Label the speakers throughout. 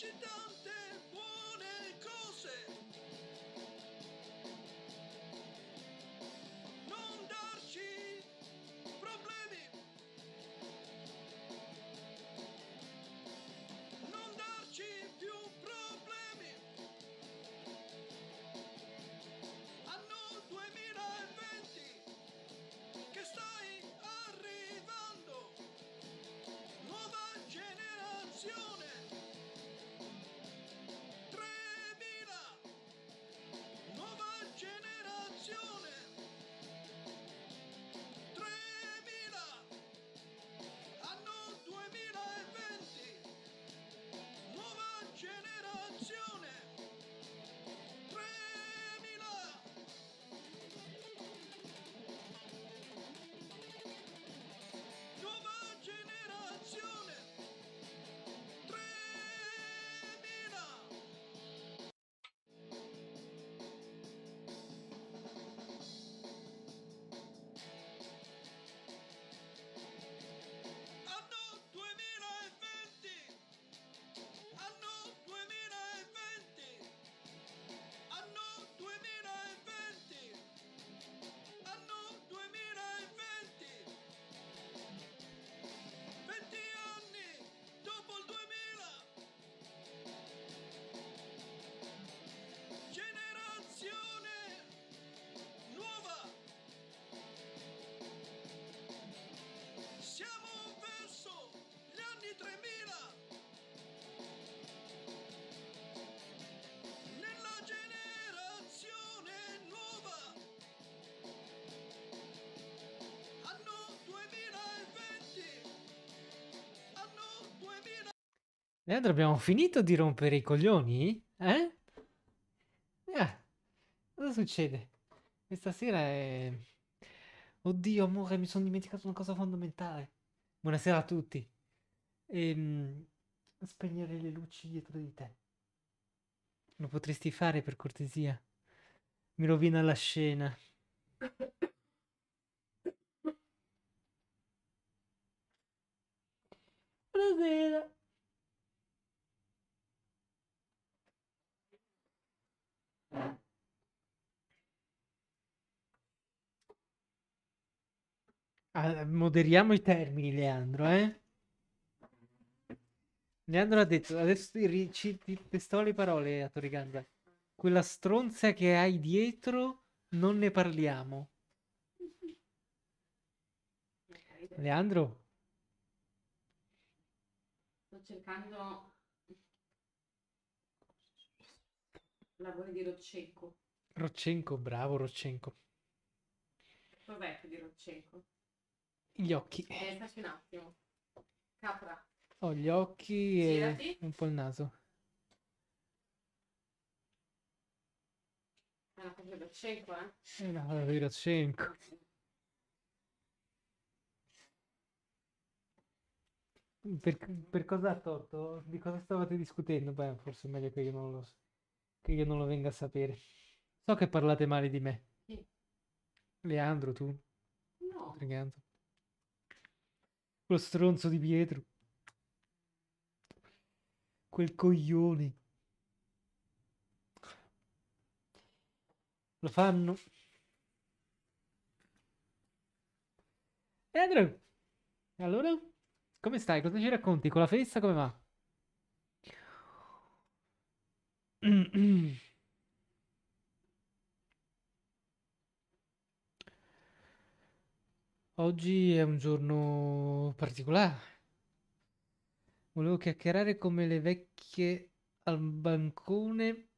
Speaker 1: she does.
Speaker 2: Leandro, abbiamo finito di rompere i coglioni? Eh? Eh, cosa succede? Questa sera è... Oddio, amore, mi sono dimenticato una cosa fondamentale. Buonasera a tutti. Ehm, spegnere le luci dietro di te. Lo potresti fare per cortesia? Mi rovina la scena. moderiamo i termini, Leandro, eh? Leandro ha detto, adesso ti, ci, ti testo le parole a Toriganda. Quella stronza che hai dietro, non ne parliamo. Leandro? Sto cercando lavori di Roccenco. Roccenco, bravo Roccenco. Vabbè, di Roccenco gli occhi. Eh, un attimo. Capra. Ho gli occhi Girati. e un po' il naso. Ah, è una cosa da 5, Per, per, cosa ha torto? Di cosa stavate discutendo? Beh, forse è meglio che io non lo, che io non lo venga a sapere. So che parlate male di me. Sì. Leandro, tu? No. Intrigato. Lo stronzo di Pietro. Quel coglione. Lo fanno. Pietro, allora, come stai? Cosa ci racconti? Con la festa come va? Oggi è un giorno particolare. Volevo chiacchierare come le vecchie al bancone.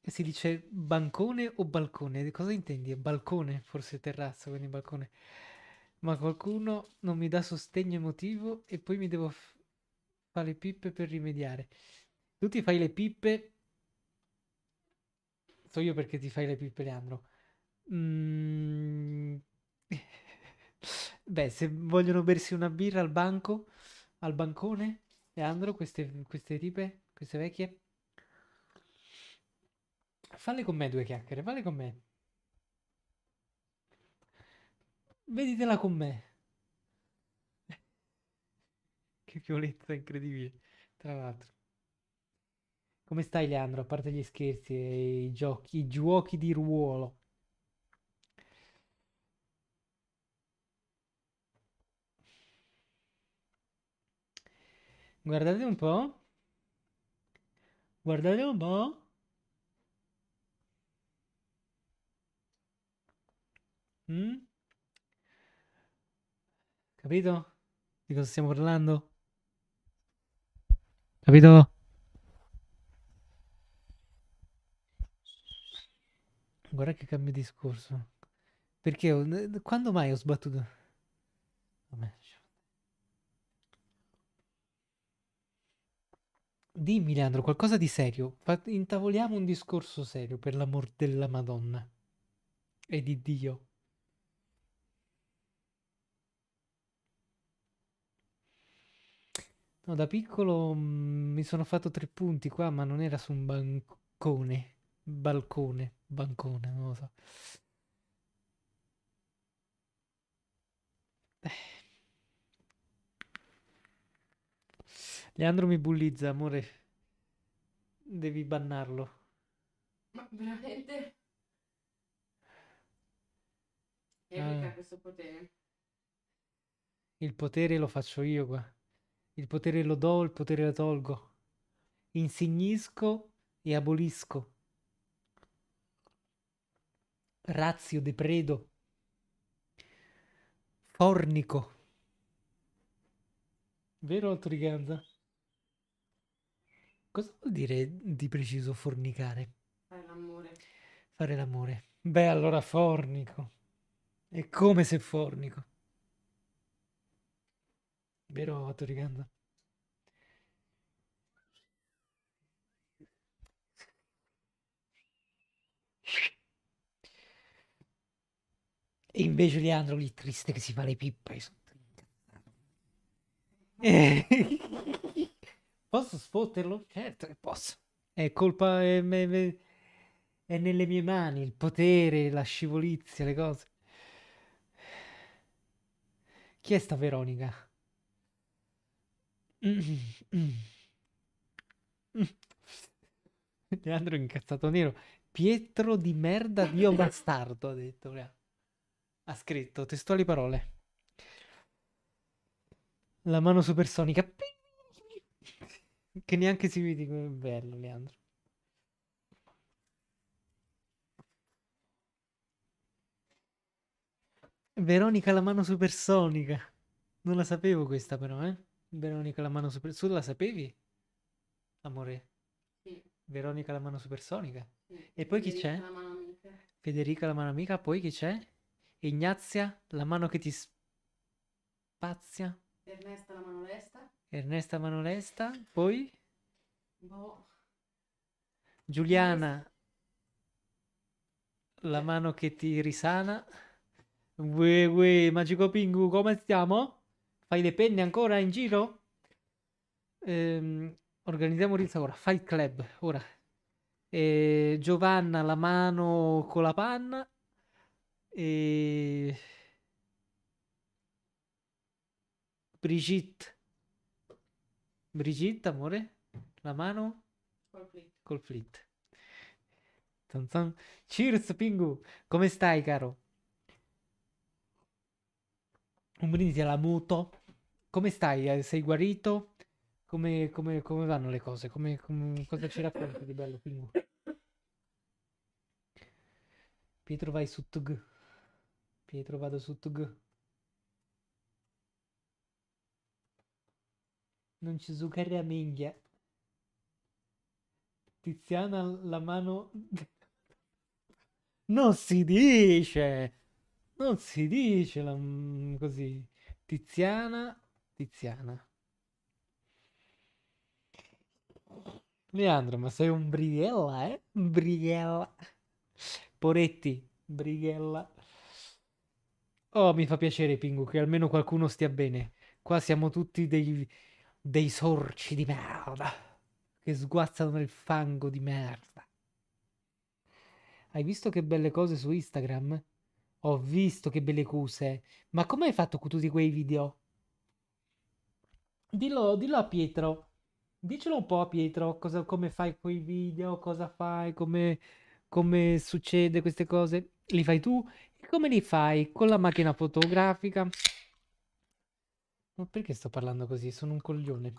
Speaker 2: Si dice bancone o balcone? Cosa intendi? Balcone, forse terrazzo, quindi balcone. Ma qualcuno non mi dà sostegno emotivo e poi mi devo f- fare le pippe per rimediare. Tu ti fai le pippe. So io perché ti fai le pippe, Leandro. Mmm. Beh, se vogliono bersi una birra al banco, al bancone, Leandro, queste, queste tipe, queste vecchie, falle con me due chiacchiere, falle con me. Veditela con me. che violenza incredibile, tra l'altro. Come stai Leandro, a parte gli scherzi e i giochi, i giochi di ruolo? Guardate un po'. Guardate un po'. Mm? Capito? Di cosa stiamo parlando? Capito? Guarda che cambio discorso. Perché? Quando mai ho sbattuto? Vabbè. Dimmi Leandro, qualcosa di serio. Intavoliamo un discorso serio, per l'amor della Madonna. E di Dio. No, da piccolo mh, mm, mi sono fatto tre punti qua, ma non era su un bancone. Balcone, bancone, non lo so. Eh. Leandro mi bullizza, amore. Devi bannarlo.
Speaker 1: Ma veramente? Che ah.
Speaker 2: questo potere? Il potere lo faccio io qua. Il potere lo do, il potere lo tolgo. Insignisco e abolisco. Razio depredo. Fornico. Vero, Altriganza? Cosa vuol dire di preciso fornicare? Fare l'amore. Fare l'amore. Beh, allora fornico. E come se fornico. Vero, Toriganda? E invece Leandro lì triste che si fa le pippe. sotto. incazzato. Eh. Posso sfotterlo? Certo che posso. È colpa... È, è, è nelle mie mani, il potere, la scivolizia, le cose. Chi è sta Veronica? Leandro è incazzato nero. Pietro di merda, Dio bastardo, ha detto. Ha scritto testuali parole. La mano supersonica. Ping! Che neanche si vede come è bello, Leandro. Veronica la mano supersonica. Non la sapevo questa però, eh? Veronica la mano supersonica. Tu la sapevi? Amore. Sì. Veronica la mano supersonica. Sì. E poi Federica chi c'è? La mano Federica la mano amica, poi chi c'è? Ignazia, la mano che ti spazia. Ernesta la mano destra. Ernesta Manolesta, poi? Boh. Giuliana, la mano che ti risana. Ue, ue, Magico Pingu, come stiamo? Fai le penne ancora in giro? Ehm, organizziamo Rizza ora, Fight Club, ora. E Giovanna, la mano con la panna. E... Brigitte Brigitte, amore, la mano? Col flint. Col flit. Zan zan. Cheers, Pingu! Come stai, caro? Un brindisi alla muto. Come stai? Eh, sei guarito? Come, come, come vanno le cose? Come, come, cosa ci racconti di bello, Pingu? Pietro, vai su Tug. Pietro, vado su Tug. Non ci zuccare a minghia. Tiziana la mano... non si dice! Non si dice la... così. Tiziana... Tiziana. Leandro, ma sei un brighella, eh? Brighella. Poretti, brighella. Oh, mi fa piacere, Pingu, che almeno qualcuno stia bene. Qua siamo tutti dei dei sorci di merda che sguazzano nel fango di merda. Hai visto che belle cose su Instagram? Ho visto che belle cose. Ma come hai fatto con tutti quei video? Dillo, dillo a Pietro. Dicelo un po' a Pietro cosa, come fai quei video, cosa fai, come, come succede queste cose. Li fai tu? E come li fai? Con la macchina fotografica? Ma perché sto parlando così? Sono un coglione.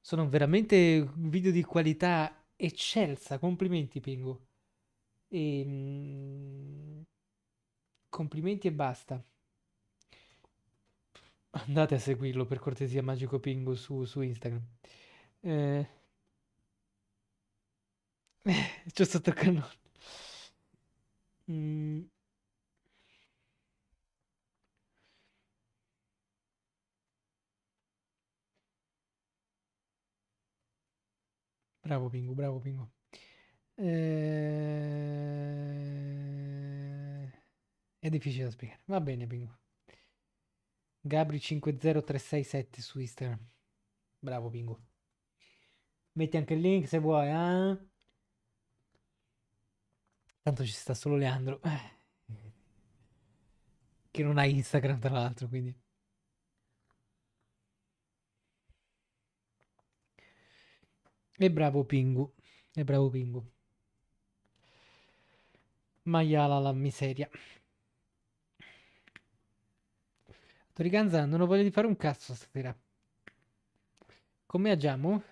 Speaker 2: Sono veramente un video di qualità eccelsa. Complimenti, Pingu. E, ehm, complimenti e basta. Andate a seguirlo per cortesia, Magico Pingu, su, su Instagram. Eh... Ci sto toccando. Mm. Bravo Pingu, bravo Pingu. Eh... È difficile da spiegare. Va bene Pingu. Gabri 50367 su Instagram. Bravo Pingu. Metti anche il link se vuoi, eh? Tanto ci sta solo Leandro. Eh. Che non ha Instagram, tra l'altro, quindi. E bravo Pingu. E bravo Pingu. Maiala la miseria. Toriganza, non ho voglia di fare un cazzo stasera. Come agiamo?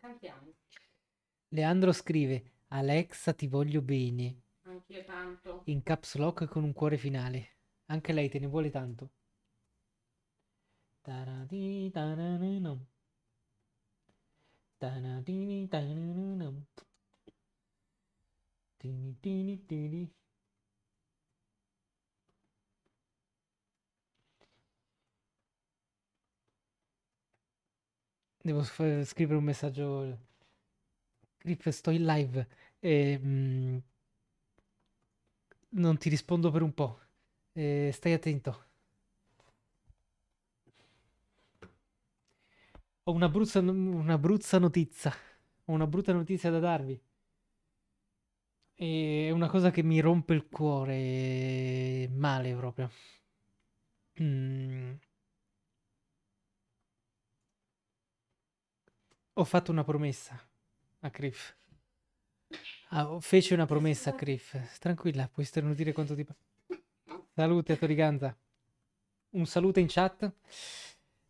Speaker 2: Cantiamo. Leandro scrive Alexa ti voglio bene. Anch'io tanto. In caps lock con un cuore finale. Anche lei te ne vuole tanto. Tarati, taranino. Taratini, taranino. Tini, tini, tini. Devo scrivere un messaggio Griff, sto in live. E, mh, mm, non ti rispondo per un po'. E, stai attento. Ho una bruzza, una bruzza notizia. Ho una brutta notizia da darvi. È una cosa che mi rompe il cuore male proprio. Mm. Ho fatto una promessa a Criff. Ah, fece una promessa a Criff. Tranquilla, puoi sternutire quanto ti... pare. Salute a Toriganza. Un saluto in chat.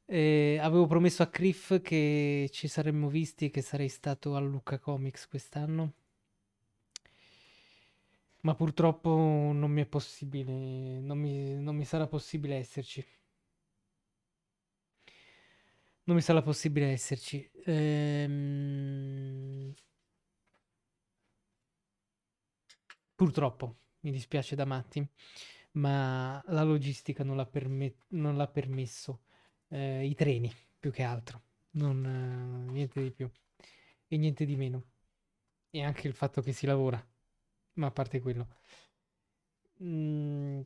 Speaker 2: Eh, avevo promesso a Criff che ci saremmo visti, e che sarei stato a Lucca Comics quest'anno. Ma purtroppo non mi è possibile, non mi, non mi sarà possibile esserci. Non mi sarà possibile esserci. Ehm... Purtroppo, mi dispiace da matti, ma la logistica non l'ha, perme- non l'ha permesso. Eh, I treni, più che altro. Non, eh, niente di più e niente di meno. E anche il fatto che si lavora, ma a parte quello. Mm,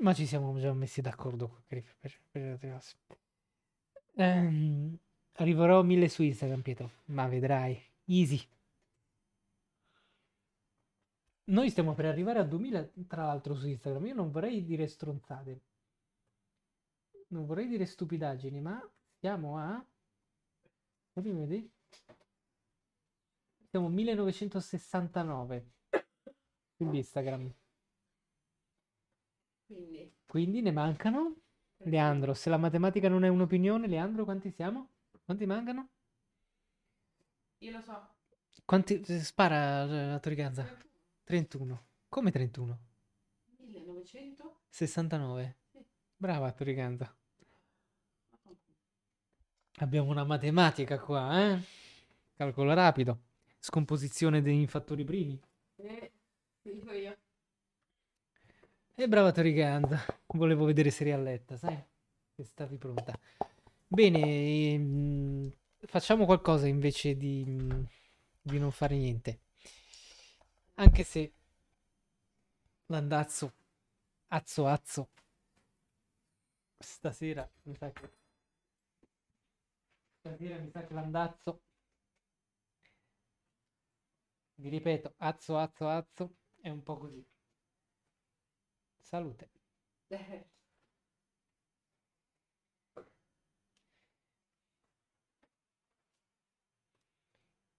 Speaker 2: ma ci siamo già messi d'accordo Griff, per, per, per ehm, arriverò mille su Instagram, Pietro, ma vedrai. Easy. Noi stiamo per arrivare a 2000, tra l'altro, su Instagram. Io non vorrei dire stronzate. Non vorrei dire stupidaggini, ma siamo a... Fammi vedere. Siamo 1969 su Instagram. Quindi. Quindi ne mancano? Leandro, se la matematica non è un'opinione, Leandro, quanti siamo? Quanti mancano? Io lo so. Quanti... Spara eh, la Toriganza. 31. Come 31? 1969. Sì. Brava Toriganza. Abbiamo una matematica qua, eh? Calcolo rapido. Scomposizione dei fattori primi. Eh, dico io. E brava Toriganda, volevo vedere se rialletta, a letta, sai? Che stavi pronta. Bene, ehm, facciamo qualcosa invece di, di non fare niente. Anche se l'andazzo, azzo azzo, stasera mi sa che... Stasera mi sa che l'andazzo vi ripeto, azzo, azzo, azzo, è un po' così. Salute.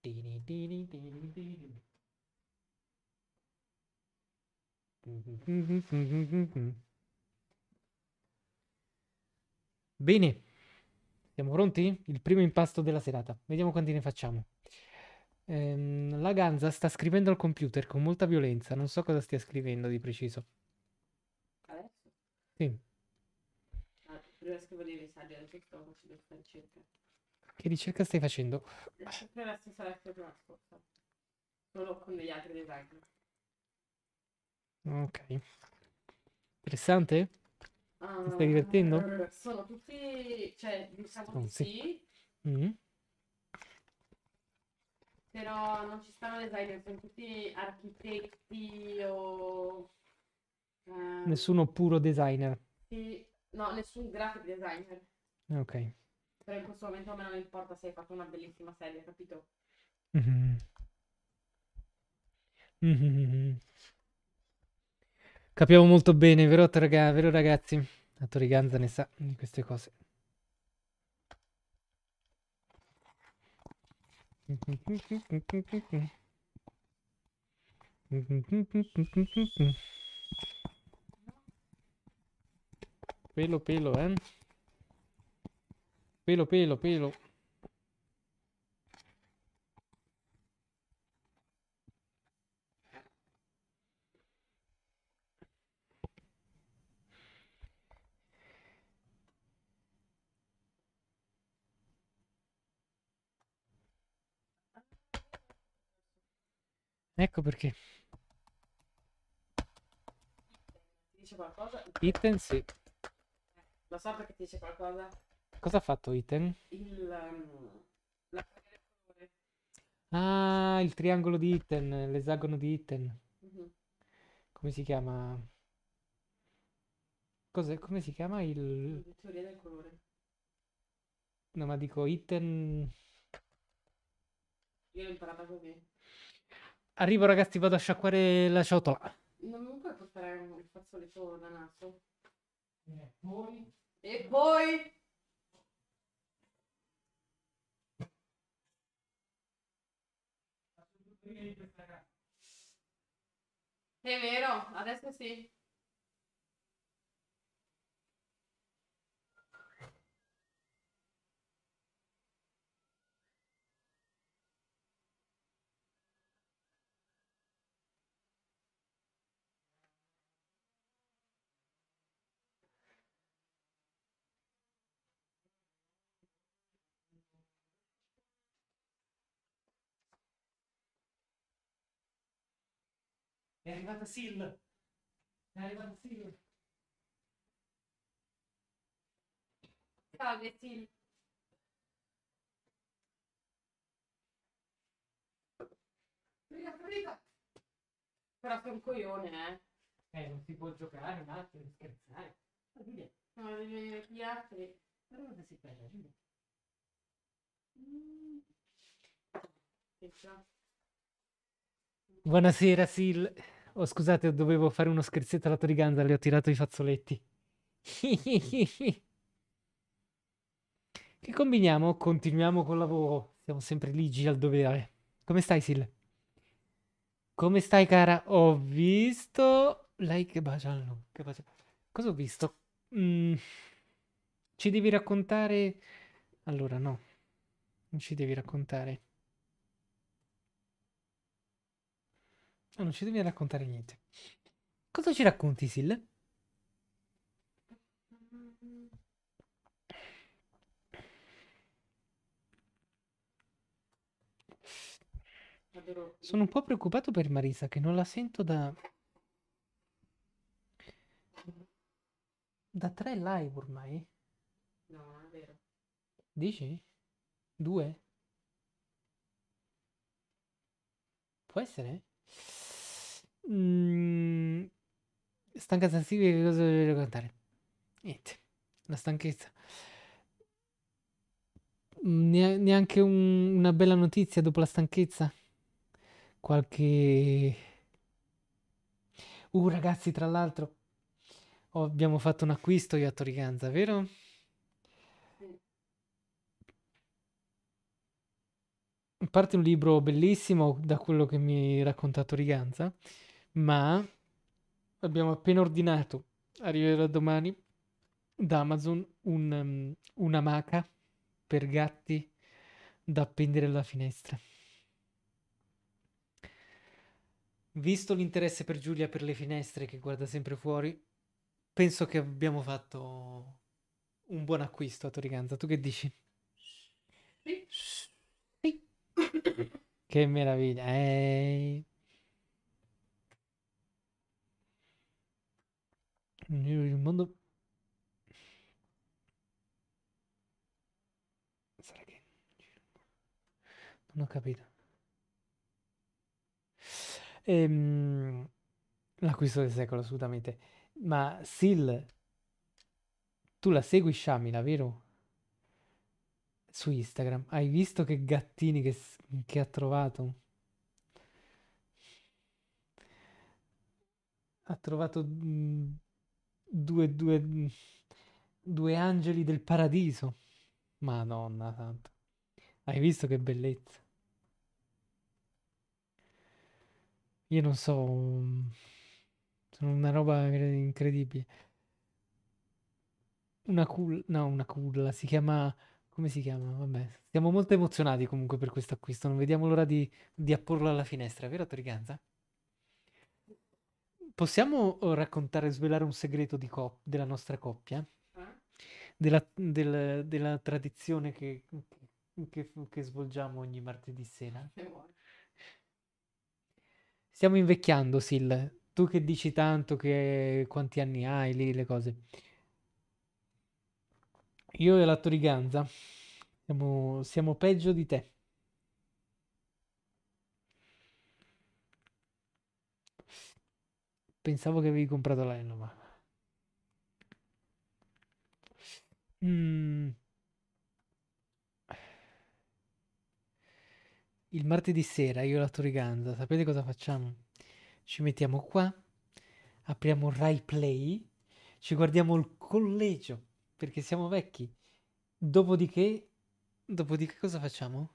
Speaker 2: Tini tini tini tini. Bene, siamo pronti? Il primo impasto della serata. Vediamo quanti ne facciamo. Ehm, la Ganza sta scrivendo al computer con molta violenza. Non so cosa stia scrivendo di preciso. Sì. Ah, prima scrivo messaggi, adesso sto facendo questa ricerca. Che ricerca stai facendo? È sempre la stessa la settimana scorsa, solo con gli altri design. Ok. Interessante? Ah, Ti stai divertendo? Eh, sono tutti, cioè, diciamo oh, sì. sì. Mm-hmm. Però non ci stanno designer, sono tutti architetti o Ehm, Nessuno puro designer. Sì, no, nessun graphic designer. Ah, ok. Però in
Speaker 1: questo momento a me non importa se hai fatto una bellissima serie, capito? Mm-hmm.
Speaker 2: Mm-hmm. Capiamo molto bene, vero, raga- vero ragazzi? Attori Ganza ne sa di queste cose. Mm-hmm. Pelo, pelo, eh. Pelo, pelo, pelo. Ecco perché. Dice qualcosa? Itten sì. Lo so perché ti dice qualcosa. Cosa ha fatto Iten? Il... Um, Ah, il triangolo di Iten, l'esagono di Iten. Mm-hmm. Come si chiama? Cos'è? Come si chiama il... La teoria del colore. No, ma dico Iten... Io l'ho imparata così. Arrivo ragazzi, vado a sciacquare la ciotola. Non mi puoi portare un fazzoletto da naso? E eh, poi... E poi... È vero, adesso sì. È arrivata Sil. È arrivata Sil. Salve Sil. Però sei un coglione, eh. Eh, non si può giocare un attimo, scherzare. Giulia. No, devi venire gli altri. Però cosa si bella, mm. Giulia? Buonasera Sil. Oh, scusate, dovevo fare uno scherzetto alla Toriganda, le ho tirato i fazzoletti. che combiniamo? Continuiamo col lavoro. Siamo sempre ligi al dovere. Come stai, Sil? Come stai, cara? Ho visto... Lei che baciano. Che baciano. Cosa ho visto? Mm. Ci devi raccontare... Allora, no. Non ci devi raccontare. No, non ci devi raccontare niente. Cosa ci racconti, Sil? Sono un po' preoccupato per Marisa, che non la sento da... Da tre live ormai?
Speaker 1: No, è vero.
Speaker 2: Dici? Due? Può essere? Mm, stanca sensibile, che cosa voglio raccontare? Niente, la stanchezza. Neanche un, una bella notizia dopo la stanchezza. Qualche... Uh ragazzi, tra l'altro, abbiamo fatto un acquisto io a Toriganza, vero? in parte un libro bellissimo da quello che mi ha raccontato Riganza, ma abbiamo appena ordinato, arriverà domani, da Amazon un, um, un'amaca per gatti da appendere alla finestra. Visto l'interesse per Giulia per le finestre che guarda sempre fuori, penso che abbiamo fatto un buon acquisto a Toriganza. Tu che dici? Sì che meraviglia. Eh... Il mondo... Sarà che... Non ho capito. Ehm... L'acquisto del secolo, assolutamente. Ma Sil, tu la segui Shamila, vero? su Instagram. Hai visto che gattini che, che ha trovato? Ha trovato mh, mm, due, due, mh, mm, due angeli del paradiso. Madonna santa. Hai visto che bellezza? Io non so, mm, sono una roba incredibile. Una culla, no, una culla, si chiama come si chiama? Vabbè, siamo molto emozionati comunque per questo acquisto, non vediamo l'ora di, di apporlo alla finestra, vero Toriganza? Possiamo oh, raccontare, svelare un segreto co- della nostra coppia? Della, del, della tradizione che, che, che, svolgiamo ogni martedì sera? Stiamo invecchiando, Sil. Tu che dici tanto che quanti anni hai lì, le cose. Io e la Toriganza siamo, siamo peggio di te. Pensavo che avevi comprato la Enoma. Mm. Il martedì sera io e la Toriganza, sapete cosa facciamo? Ci mettiamo qua, apriamo Rai Play, ci guardiamo il collegio perché siamo vecchi. Dopodiché, dopodiché cosa facciamo?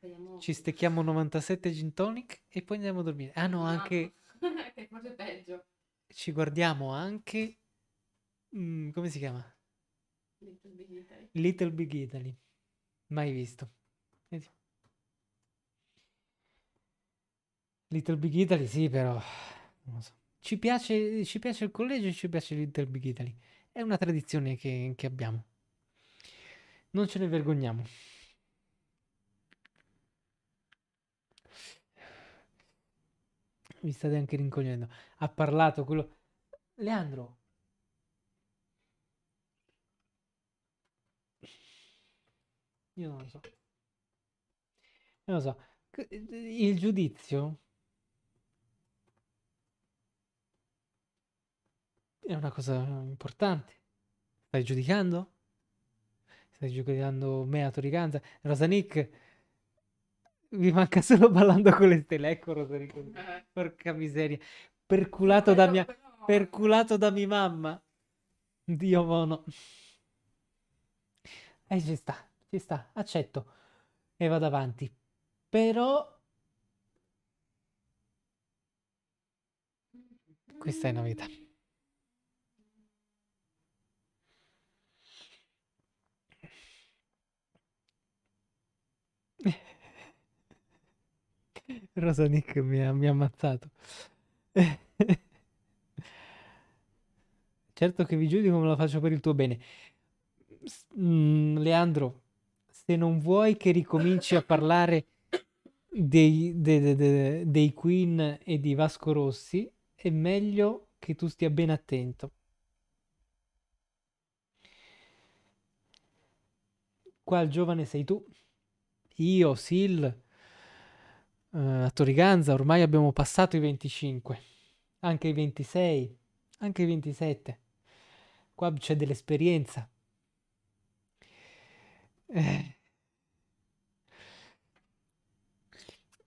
Speaker 2: Vediamo. Ci stecchiamo 97 gin tonic e poi andiamo a dormire. Ah no, anche... che forse è peggio. Ci guardiamo anche... Mm, come si chiama? Little Big Italy. Little Big Italy. Mai visto. Vedi. Little Big Italy sì, però... Non lo so. Ci piace, ci piace il collegio e ci piace Little Big Italy. È una tradizione che, che abbiamo. Non ce ne vergogniamo. Mi state anche rincogliendo. Ha parlato quello... Leandro, Io non lo so. Non lo so. Il giudizio è una cosa importante. Stai giudicando? Stai giudicando me a Toriganza? Rosanic, mi manca solo ballando con le stelle. Ecco Rosanic, eh. porca miseria. Perculato da mia... Perculato da mia mamma. Dio mono. E eh, ci sta, ci sta, accetto. E vado avanti. Però...
Speaker 1: Questa è novità.
Speaker 2: Rosa Nick mi ha, mi ha ammazzato. certo che vi giudico, ma lo faccio per il tuo bene. S- mm, Leandro, se non vuoi che ricominci a parlare dei, de, de, de, dei Queen e di Vasco Rossi, è meglio che tu stia ben attento. Qual giovane sei tu. Io, Sil, uh, a Toriganza ormai abbiamo passato i 25, anche i 26, anche i 27. Qua c'è dell'esperienza. Eh.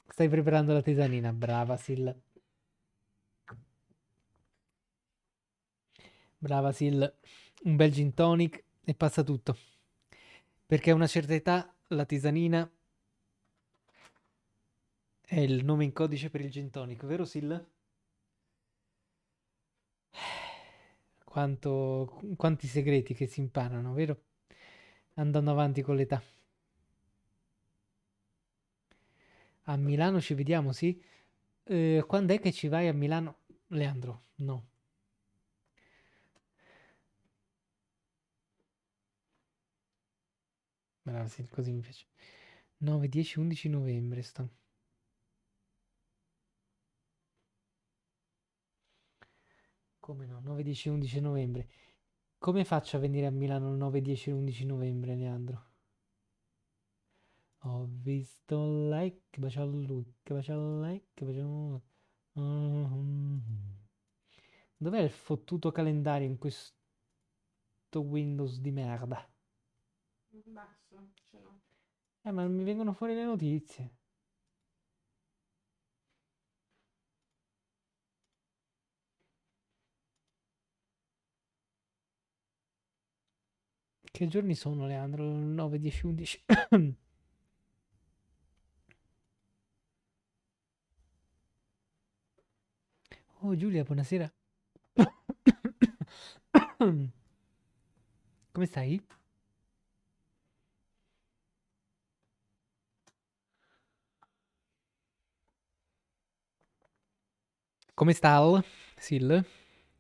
Speaker 2: Stai preparando la tesanina, brava Sil. Brava Sil, un bel gin tonic e passa tutto. Perché a una certa età la tisanina è il nome in codice per il gin tonic, vero Sil? Quanto, quanti segreti che si imparano, vero? Andando avanti con l'età. A Milano ci vediamo, sì? Eh, quando è che ci vai a Milano? Leandro, no. Bravo, sì, così mi piace. 9, 10, 11 novembre sto. Come no? 9, 10, 11 novembre. Come faccio a venire a Milano il 9, 10, 11 novembre, Leandro? Ho visto lei che bacia lui, che bacia lei, che mm-hmm. bacia lui. Dov'è il fottuto calendario in questo Windows di merda?
Speaker 1: In basso, ce l'ho.
Speaker 2: Eh, ma mi vengono fuori le notizie. Che giorni sono, Leandro? 9, 10, 11. oh, Giulia, buonasera. Come stai? Come sta? Sil?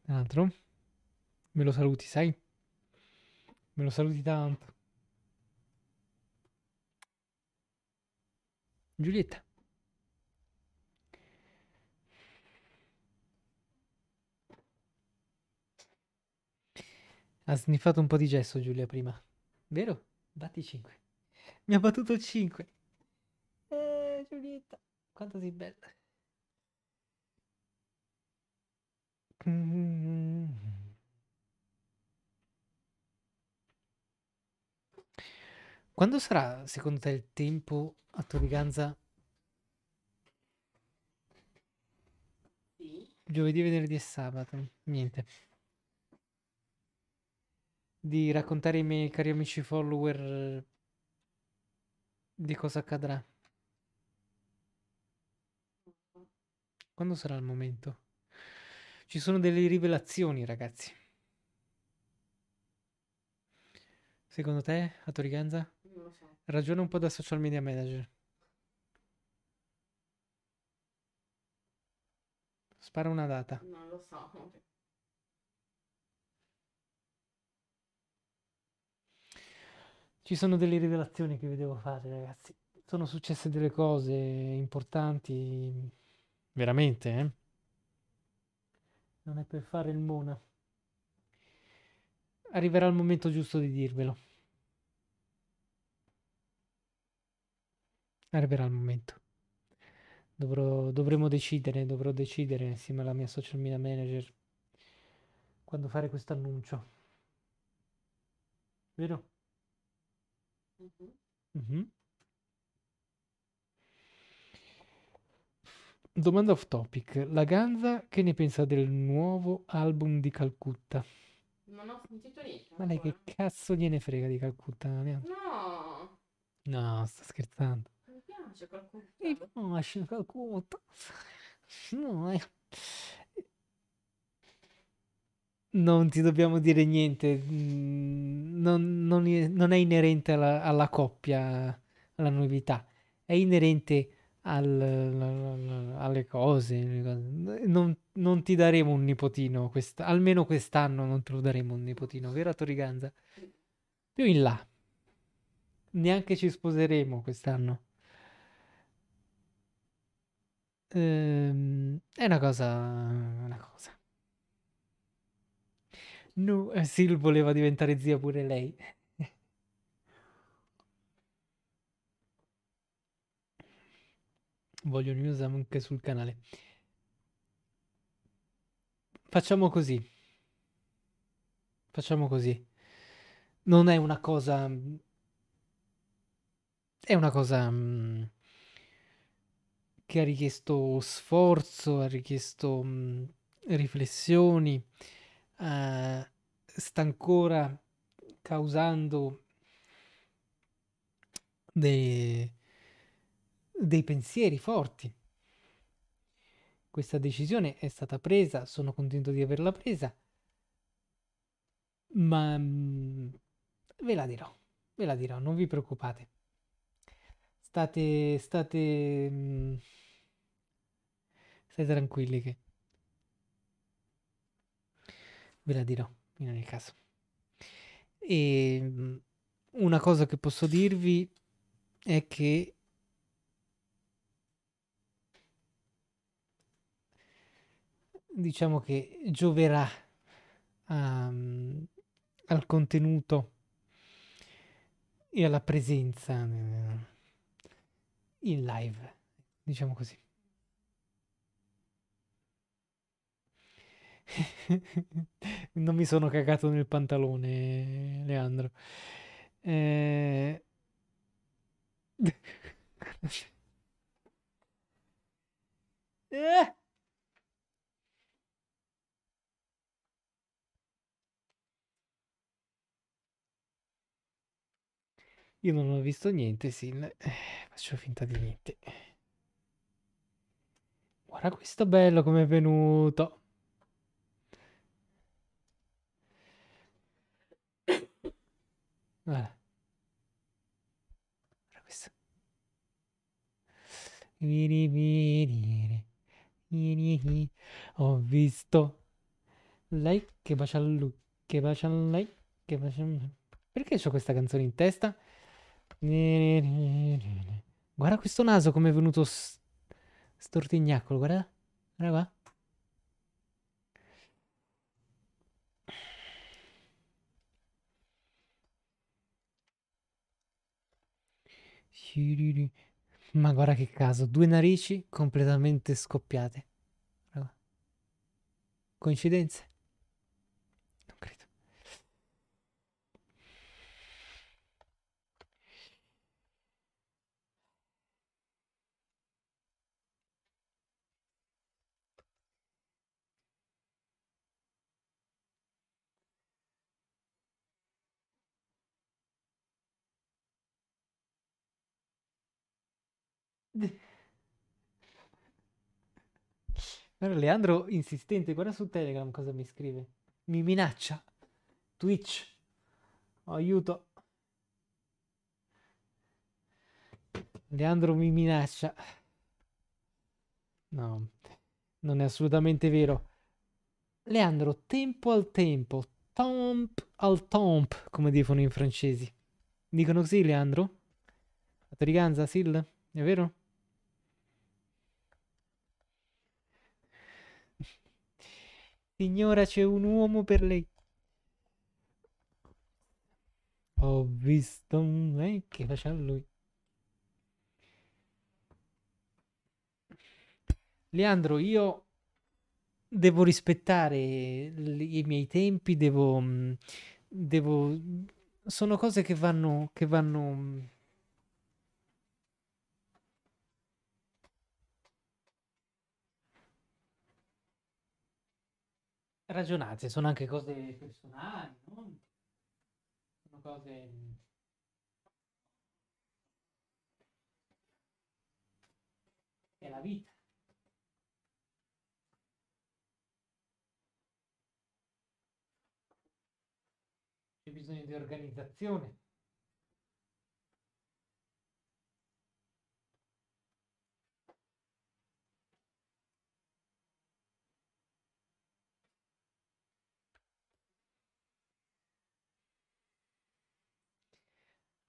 Speaker 2: Un Altro? Me lo saluti, sai? Me lo saluti tanto. Giulietta. Ha sniffato un po' di gesso Giulia prima. Vero? Datti 5. Mi ha battuto 5. Eh, Giulietta, quanto sei bella. Mm -hmm. Quando sarà, secondo te, il tempo a Toriganza? Sì. Giovedì, venerdì e sabato. Niente. Di raccontare ai miei cari amici follower eh, di cosa accadrà. Quando sarà il momento? Ci sono delle rivelazioni, ragazzi. Secondo te, a Toriganza? Non so. Ragiona un po' da social media manager. Spara una data. Non lo so. Ci sono delle rivelazioni che vi devo fare, ragazzi. Sono successe delle cose importanti, veramente, eh? Non è per fare il mona. Arriverà il momento giusto di dirvelo. Arriverà il momento. Dovrò, dovremo decidere, dovrò decidere insieme alla mia social media manager quando fare questo annuncio. Vero? Mm-hmm. Mm-hmm. Domanda off topic. La Ganza che ne pensa del nuovo album di Calcutta? Non ho sentito niente. Ma lei ancora. che cazzo gliene frega di Calcutta? No. No, sta scherzando piace qualcuno. Mi diciamo. piace qualcuno. No, eh. Non ti dobbiamo dire niente, mm, non, non, è, non è, inerente alla, alla, coppia, la novità, è inerente al, al, alle cose. Non, non, ti daremo un nipotino, quest, almeno quest'anno non te lo daremo un nipotino, vero Toriganza? Più in là, neanche ci sposeremo quest'anno. Ehm, è una cosa una cosa. No, eh, Sil voleva diventare zia pure lei. Voglio news anche sul canale. Facciamo così. Facciamo così. Non è una cosa... Mm, è una cosa... mh, mm, che ha richiesto sforzo, ha richiesto mh, riflessioni, eh, sta ancora causando dei, dei pensieri forti. Questa decisione è stata presa, sono contento di averla presa, ma mh, ve la dirò, ve la dirò, non vi preoccupate. State, state mh, Stai tranquilli che ve la dirò in ogni caso. E ehm, una cosa che posso dirvi è che diciamo che gioverà um, al contenuto e alla presenza eh, in live, diciamo così. non mi sono cagato nel pantalone, Leandro. Eh... eh! Io non ho visto niente, Sil. Eh, faccio finta di niente. Guarda questo bello come è venuto. Guarda. Eh. Guarda questo. Ho visto lei che bacia lui, che bacia lei, che bacia lui. Perché ho questa canzone in testa? Guarda questo naso come è venuto stortignacolo. guarda. Guarda qua. Ma guarda che caso, due narici completamente scoppiate. Coincidenze? Però Leandro insistente, guarda su Telegram cosa mi scrive. Mi minaccia. Twitch. Aiuto. Leandro mi minaccia. No, non è assolutamente vero. Leandro, tempo al tempo, tomp al tomp, come dicono i francesi. Dicono così, Leandro? La Triganza, Sil? È vero? Signora, c'è un uomo per lei. Ho visto un... che faceva lui? Leandro, io devo rispettare i miei tempi, devo... Mm, devo sono cose che vanno... Che vanno mm, ragionate, sono anche cose personali, no? Sono cose... È la vita. C'è bisogno di organizzazione.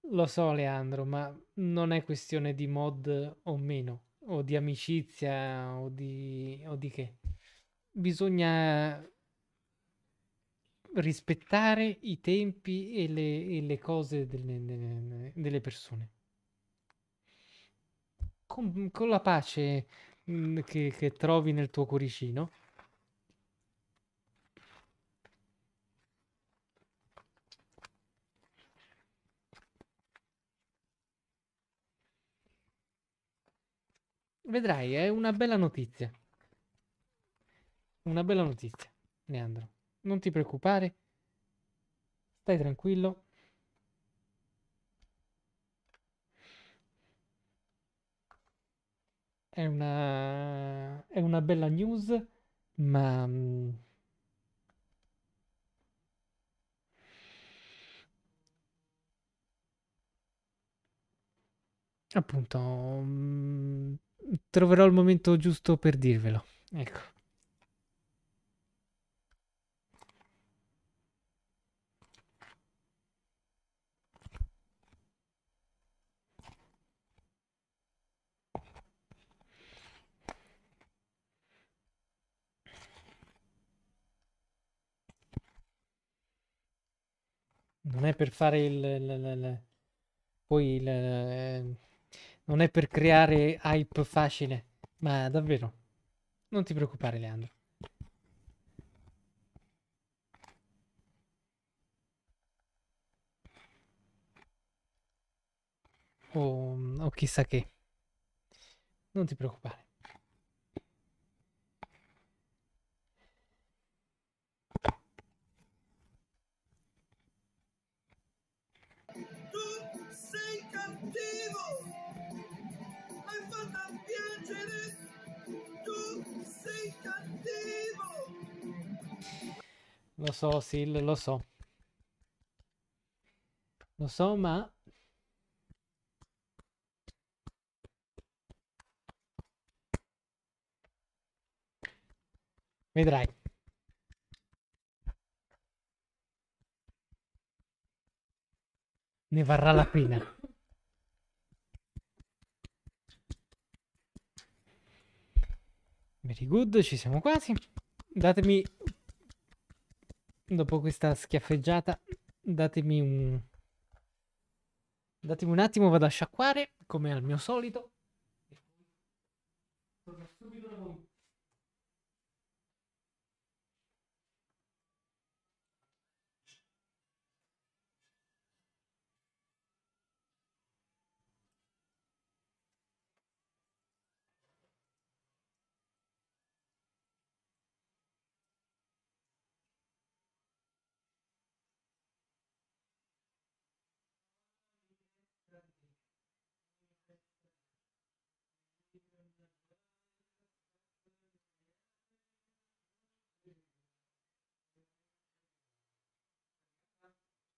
Speaker 2: Lo so, Leandro, ma non è questione di mod o meno, o di amicizia o di, o di che. Bisogna rispettare i tempi e le, e le cose delle, delle, delle persone. Con, con, la pace mm, che, che trovi nel tuo cuoricino Vedrai, è una bella notizia. Una bella notizia, Leandro. Non ti preoccupare. Stai tranquillo. È una, è una bella news, ma... Mm, appunto... Mm, troverò il momento giusto per dirvelo. Ecco. Non è per fare il, il, il, il poi il, eh, non è per creare hype facile, ma davvero. Non ti preoccupare, Leandro. O, oh, o oh, chissà che. Non ti preoccupare. Lo so, Sil, lo so. Lo so, ma... Vedrai. Ne varrà la pena. Very good, ci siamo quasi. Datemi Dopo questa schiaffeggiata, datemi un... Datemi un attimo, vado a sciacquare, come al mio solito.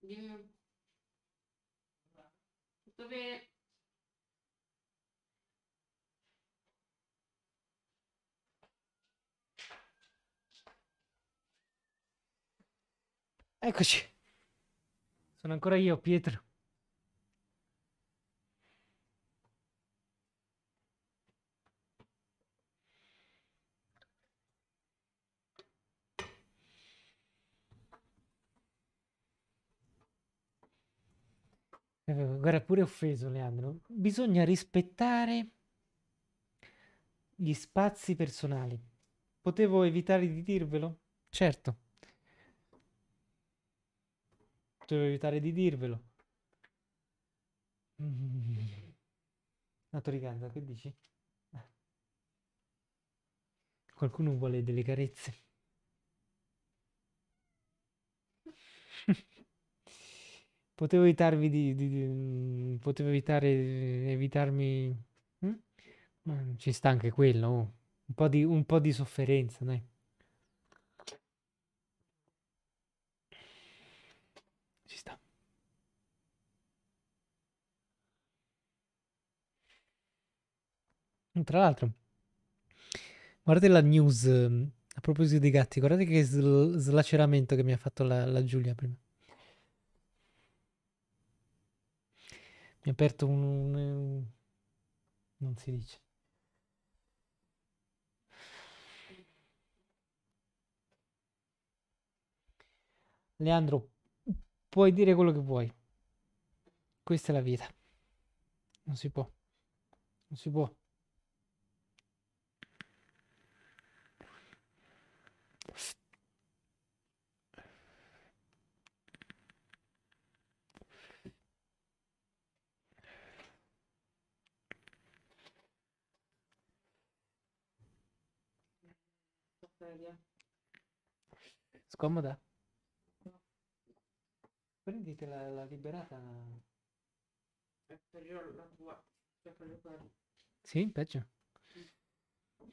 Speaker 2: Mm. Tutto bene. Eccoci. Sono ancora io, Pietro. guarda, pure offeso Leandro. Bisogna rispettare gli spazi personali. Potevo evitare di dirvelo? Certo. Potevo evitare di dirvelo. Mm. Natoriganda, che dici? Qualcuno vuole delle carezze. Potevo evitarvi di, di, di mm, potevo evitare evitarmi hm? Ma ci sta anche quello, oh. un, po di, un po' di sofferenza, dai. Ci sta. Tra l'altro, guardate la news mm, a proposito dei gatti, guardate che sl- slaceramento che mi ha fatto la, la Giulia prima. Mi ha aperto un, un, un... non si dice. Leandro, puoi dire quello che vuoi. Questa è la vita. Non si può. Non si può. sedia. Scomoda? No. Prendite la, la liberata. È io la tua. Cioè, peggio Sì, mm.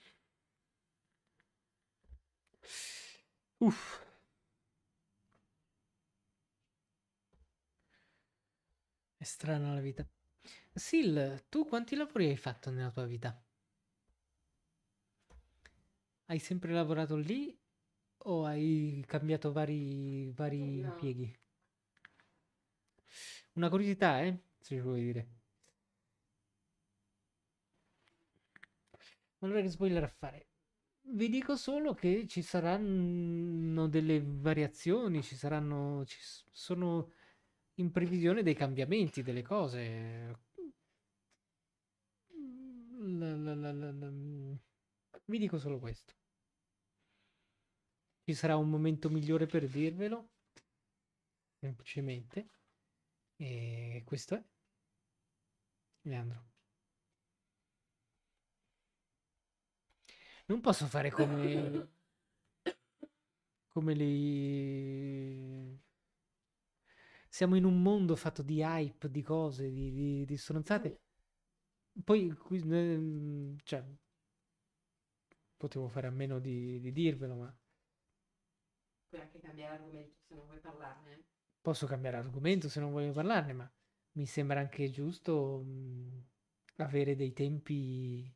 Speaker 2: Uff. È strana la vita. Sil, tu quanti lavori hai fatto nella tua vita? Hai sempre lavorato lì o hai cambiato vari, vari No. impieghi? Una curiosità, eh? Se ci vuoi dire. Ma Allora che spoiler a fare? Vi dico solo che ci saranno delle variazioni, ci saranno, ci sono in previsione dei cambiamenti, delle cose. La- la- la- la- la- mm. Vi dico solo questo. Ci sarà un momento migliore per dirvelo, semplicemente. E questo è Leandro. Non posso fare come come le siamo in un mondo fatto di hype, di cose, di, di, di stronzate. Poi, ehm, cioè, potevo fare a meno di, di dirvelo, ma... Puoi anche cambiare argomento se non vuoi parlarne. Posso cambiare argomento se non voglio parlarne, ma mi sembra anche giusto mh, mm, avere dei tempi...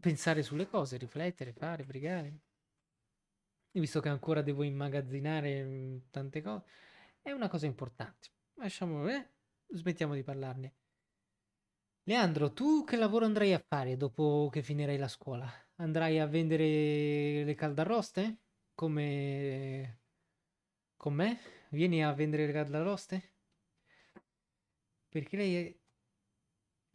Speaker 2: Pensare sulle cose, riflettere, fare, pregare. visto che ancora devo immagazzinare mm, tante cose, è una cosa importante. Lasciamo, eh, smettiamo di parlarne Leandro, tu che lavoro andrai a fare dopo che finirai la scuola? Andrai a vendere le caldaroste? Come... con me? Vieni a vendere le caldaroste? Perché lei è...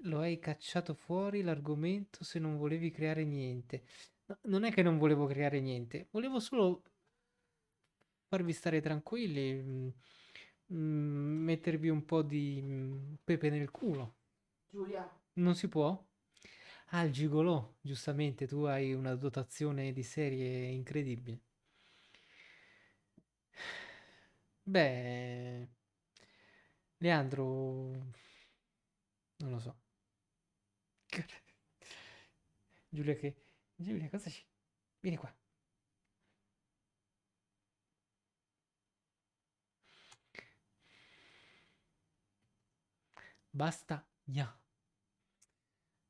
Speaker 2: lo hai cacciato fuori l'argomento se non volevi creare niente. No, non è che non volevo creare niente, volevo solo farvi stare tranquilli, mh, mm, mh, mm, mettervi un po' di mh, mm, pepe nel culo. Giulia. Non si può? Ah, il gigolò, giustamente, tu hai una dotazione di serie incredibile. Beh, Leandro, non lo so. Giulia che... Giulia, cosa c'è? Vieni qua. Basta, ya. Yeah.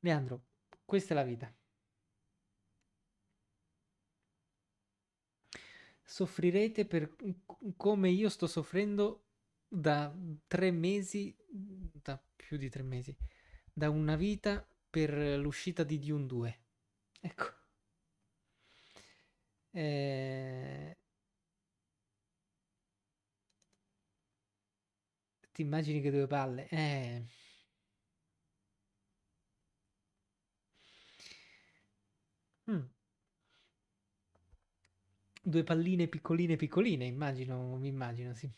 Speaker 2: Leandro, questa è la vita. Soffrirete per come io sto soffrendo da tre mesi, da più di tre mesi, da una vita per l'uscita di Dune 2. Ecco. Eh... Ti immagini che due palle? Eh... due palline piccoline piccoline, immagino, mi immagino, sì.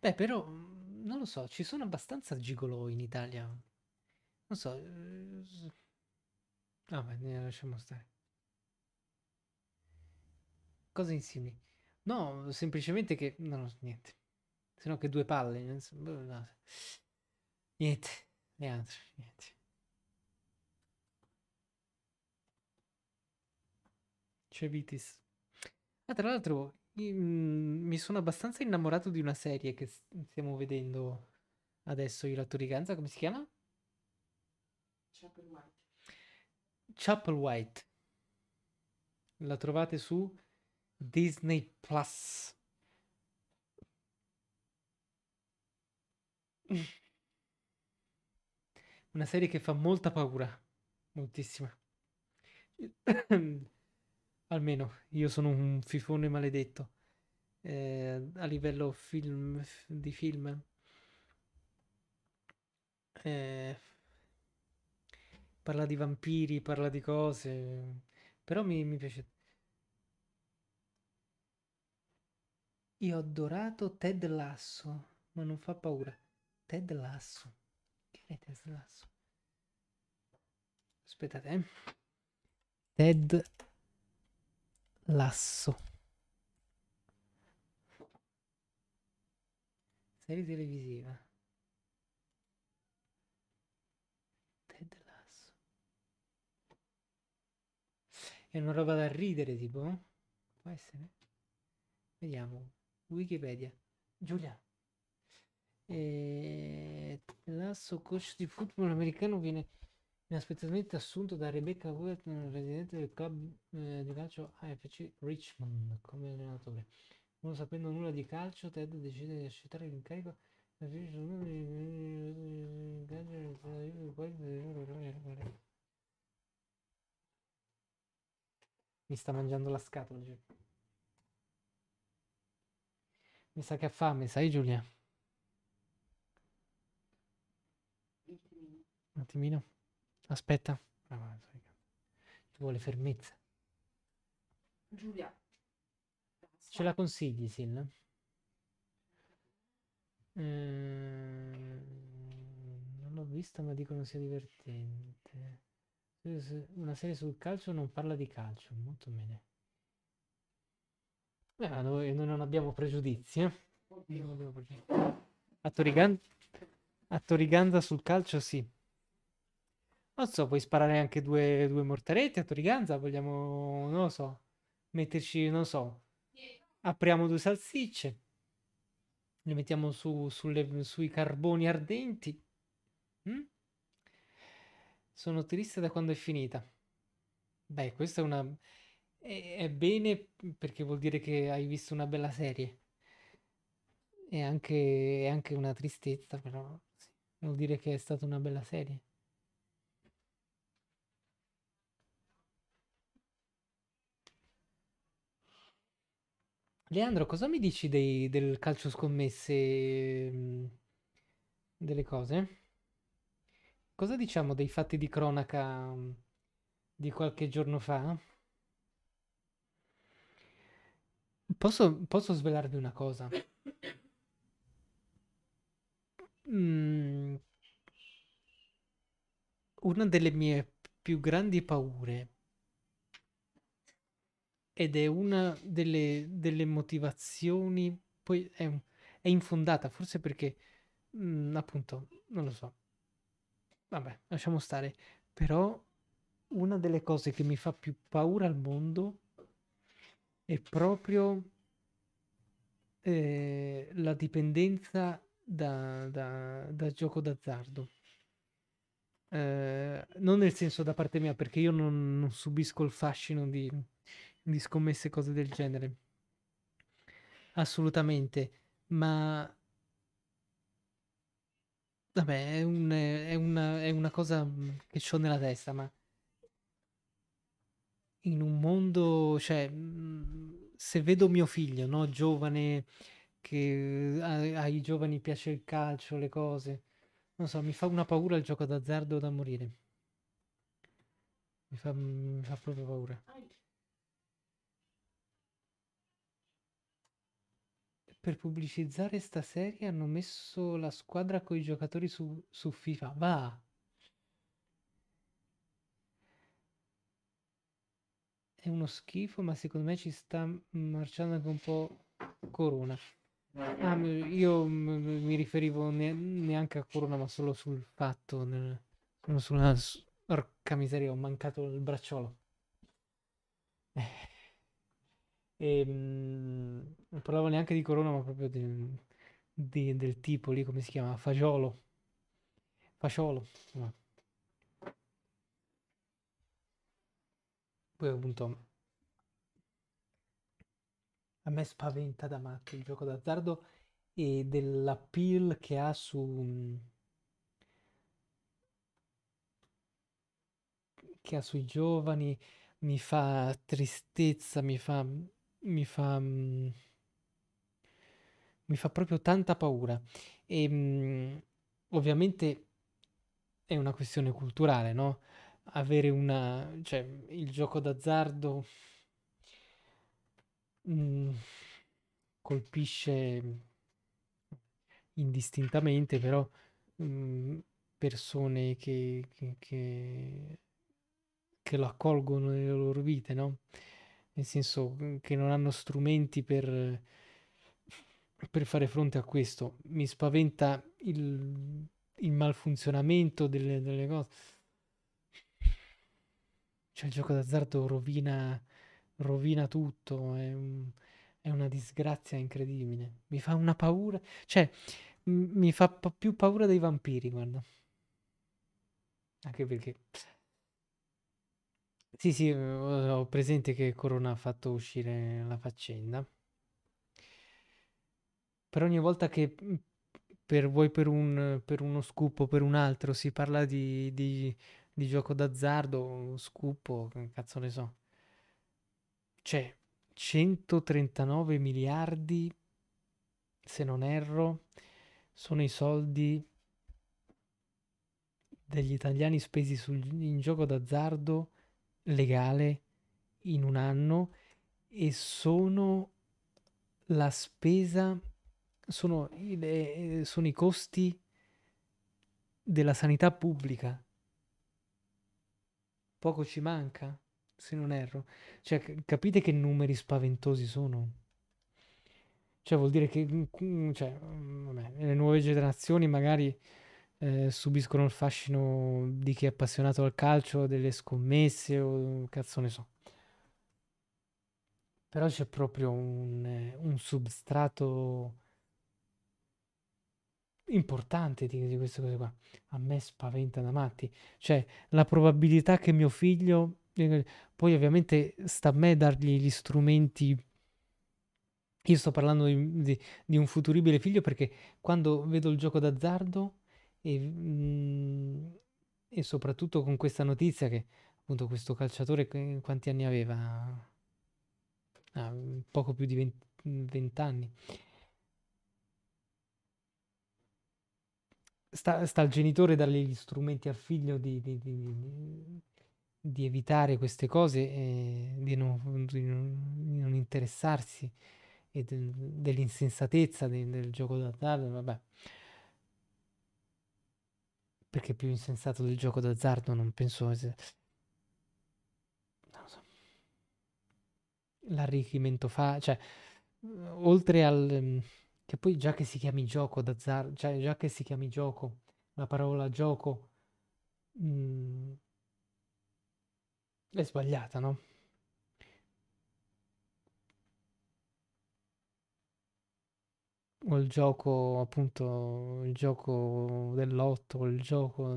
Speaker 2: Beh, però, mm, non lo so, ci sono abbastanza gigolo in Italia. Non so... Eh, vabbè ne lasciamo stare. cose insieme No, semplicemente che... non ho niente. Se no che due palle. Boh, no, niente. Niente, niente. C'è Vitis. Ah, tra l'altro, mm, mi sono abbastanza innamorato di una serie che stiamo vedendo adesso, io la Turiganza, come si chiama?
Speaker 1: Chapel White.
Speaker 2: Chapel White. La trovate su Disney Plus. una serie che fa molta paura, moltissima. Almeno io sono un fifone maledetto eh, a livello film, di film. Eh, parla di vampiri, parla di cose, però mi, mi piace. Io ho adorato Ted Lasso, ma non fa paura. Ted Lasso. Aspetta, slasso. Aspettate, eh. Ted Lasso. Serie televisiva. Ted Lasso. È una roba da ridere, tipo? Può essere? Vediamo. Wikipedia. Giulia, e l'asso coach di football americano viene inaspettatamente assunto da Rebecca Wharton, residente del club eh, di calcio AFC Richmond, come allenatore. Non sapendo nulla di calcio, Ted decide di accettare l'incarico mi sta mangiando la scatola. Giulia. Mi sa che ha fame, sai Giulia? Un attimino. Aspetta. Ah, Ci vuole fermezza. Giulia. Ce la consigli, Sil? Eh, non l'ho vista, ma dicono sia divertente. Una serie sul calcio non parla di calcio, molto bene. Beh, noi, noi non abbiamo pregiudizi, eh? Non abbiamo pregiudizi. sul calcio sì, non so, puoi sparare anche due, due mortaretti a Toriganza, vogliamo, non lo so, metterci, non so, apriamo due salsicce, le mettiamo su, sulle, sui carboni ardenti. Mm? Sono triste da quando è finita. Beh, questa è una... È, è bene perché vuol dire che hai visto una bella serie. È anche, è anche una tristezza, però sì. vuol dire che è stata una bella serie. Leandro, cosa mi dici dei- del calcio scommesse, mm, delle cose? Cosa diciamo dei fatti di cronaca mm, di qualche giorno fa? Posso, posso svelarvi una cosa? Mm. una delle mie più grandi paure ed è una delle, delle motivazioni, poi è, è, infondata, forse perché, mh, mm, appunto, non lo so. Vabbè, lasciamo stare. Però una delle cose che mi fa più paura al mondo è proprio eh, la dipendenza da, da, da gioco d'azzardo. Eh, non nel senso da parte mia, perché io non, non subisco il fascino di, di scommesse, cose del genere. Assolutamente, ma vabbè, è, un, è, una, è una cosa mm, che ho nella testa, ma in un mondo, cioè, mm, se vedo mio figlio, no, giovane, che eh, ai giovani piace il calcio, le cose, non so, mi fa una paura il gioco d'azzardo da morire. Mi fa, mm, mi fa proprio paura. per pubblicizzare sta serie hanno messo la squadra con i giocatori su, su FIFA. Va! È uno schifo, ma secondo me ci sta marciando anche un po' Corona. Ah, io mi riferivo ne- neanche a Corona, ma solo sul fatto. Nel... sulla. Porca miseria, ho mancato il bracciolo. Eh mh, mm, non parlavo neanche di Corona, ma proprio di- di- del tipo lì, come si chiama? Fagiolo. Fagiolo. Poi appunto a me spaventa da matto il gioco d'azzardo e dell'appeal che ha su... Mm, che ha sui giovani mi fa tristezza, mi fa mi fa, mm, mi fa proprio tanta paura. E mm, ovviamente è una questione culturale, no? Avere una, cioè, il gioco d'azzardo mm, colpisce indistintamente, però persone che, che, che, che lo accolgono nelle loro vite, no? nel senso mhmm, che non hanno strumenti per, per fare fronte a questo. Mi spaventa il, il malfunzionamento delle, delle, cose. Cioè il gioco d'azzardo rovina, rovina tutto, è, un, è una disgrazia incredibile. Mi fa una paura, cioè m- mi fa p- più paura dei vampiri, guarda. Anche perché sì, sì, uhm, ho presente che Corona ha fatto uscire la faccenda. Per ogni volta che mh, mhmm, per voi per un, per uno scoop o per un altro si parla di, di- di gioco d'azzardo, scoop, che cazzo ne so, c'è cioè, 139 miliardi, se non erro, sono i soldi degli italiani spesi sul- in gioco d'azzardo legale in un anno e sono la spesa, sono, sono i costi della sanità pubblica. Poco ci manca, se non erro. Cioè, capite che numeri spaventosi sono? Cioè, vuol dire che mm, cioè, mm, vabbè, le nuove generazioni magari eh, subiscono il fascino di chi è appassionato al calcio, delle scommesse o cazzo ne so. Però c'è proprio un, eh, un substrato importante di, di, queste cose qua. A me spaventa da matti. Cioè, la probabilità che mio figlio... Eh, poi ovviamente sta a me dargli gli strumenti io sto parlando di, di, di, un futuribile figlio perché quando vedo il gioco d'azzardo e, mh, mm, e soprattutto con questa notizia che appunto questo calciatore quanti anni aveva? Ah, poco più di 20, anni. Sta, sta al genitore dargli gli strumenti al figlio di, di, di, di evitare queste cose, e non, di, non, interessarsi e del, dell'insensatezza del, del gioco d'azzardo, vabbè. Perché più insensato del gioco d'azzardo non penso... Se... Non lo so. L'arricchimento fa... Cioè, eh, oltre al... Ehm, che poi già che si chiami gioco d'azzardo, cioè già che si chiami gioco, la parola gioco mh, mm, è sbagliata, no? o il gioco appunto il gioco dell'otto il gioco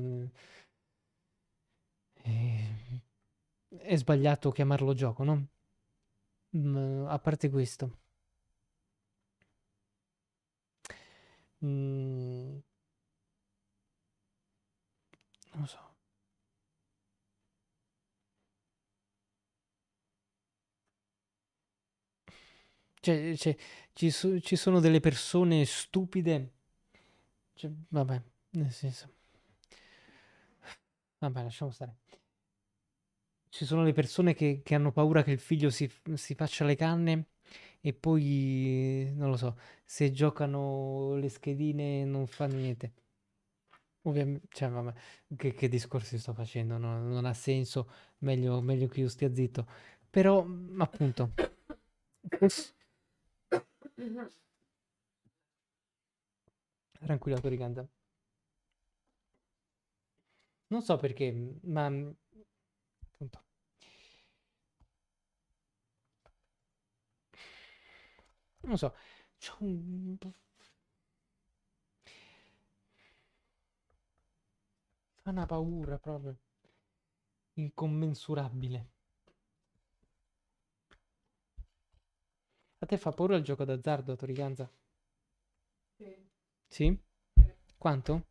Speaker 2: eh, è sbagliato chiamarlo gioco no mm, a parte questo mm, non so cioè, cioè ci, so- ci sono delle persone stupide. Cioè, vabbè, nel senso. Vabbè, lasciamo stare. Ci sono le persone che, che hanno paura che il figlio si, si faccia le canne e poi, non lo so, se giocano le schedine non fa niente. Ovviamente, cioè, vabbè, che, che discorsi sto facendo? No, non ha senso, meglio, meglio che io stia zitto. Però, appunto, Mm-hmm. Tranquillo, Tori Gundam. Non so perché, ma... Mm, appunto. Non so. C'è un... Fa una paura proprio. Incommensurabile. A te fa paura il gioco d'azzardo, Toriganza? Sì. Sì? Quanto?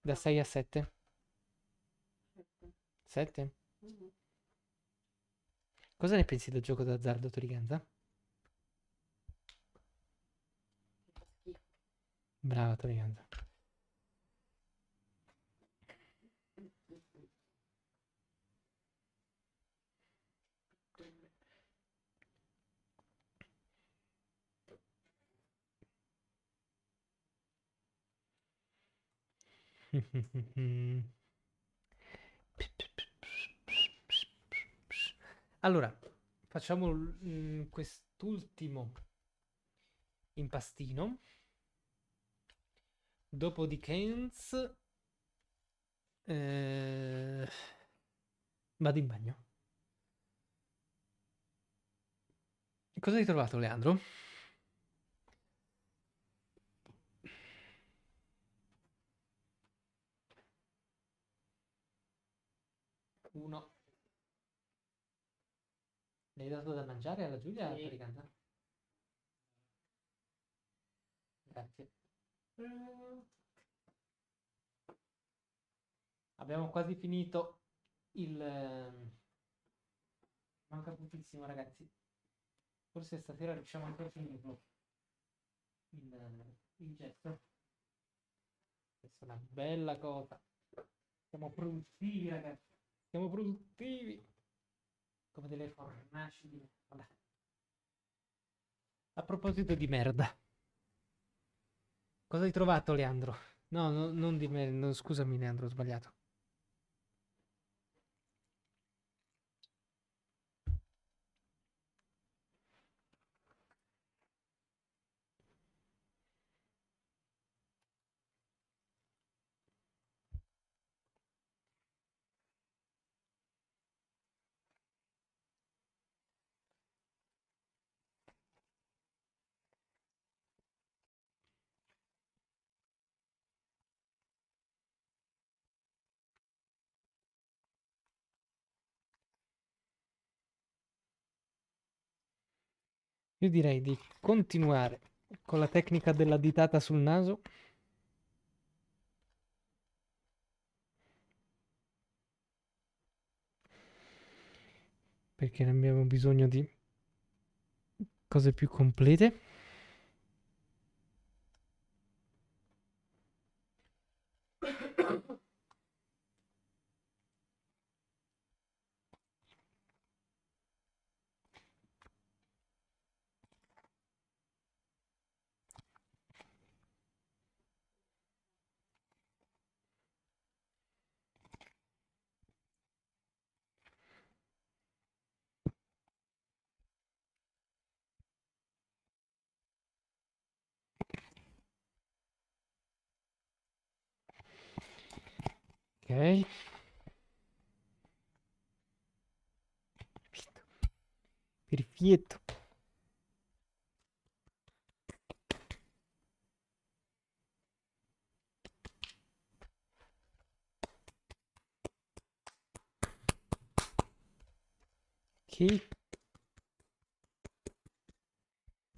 Speaker 2: Da 6 a 7? 7? Mm-hmm. Cosa ne pensi del gioco d'azzardo, Toriganza? Brava, Toriganza. Allora, facciamo mm, quest'ultimo impastino. Dopo di Keynes eh, vado in bagno. Cosa hai trovato, Leandro? 1. Le hai dato da mangiare alla Giulia, sì. Grazie. Mm. Abbiamo quasi finito il... Ehm, manca pochissimo, ragazzi. Forse stasera riusciamo anche a finirlo. Il, eh, il gesto. Questa è una bella cosa. Siamo pronti, ragazzi. Siamo produttivi come delle fornaci di merda. A proposito di merda. Cosa hai trovato, Leandro? No, no non di me, no, scusami Leandro, ho sbagliato. Io direi di continuare con la tecnica della ditata sul naso. Perché ne abbiamo bisogno di cose più complete. Ok. Perfeito. Ok.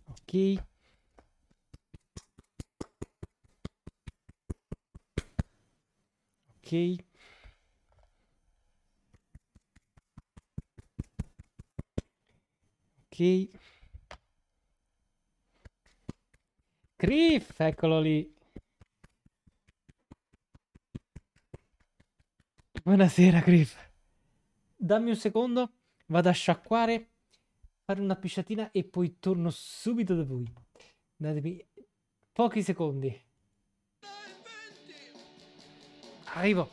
Speaker 2: Ok. ok ok Griff eccolo lì buonasera Griff dammi un secondo vado a sciacquare fare una pisciatina e poi torno subito da voi datemi pochi secondi Arriba.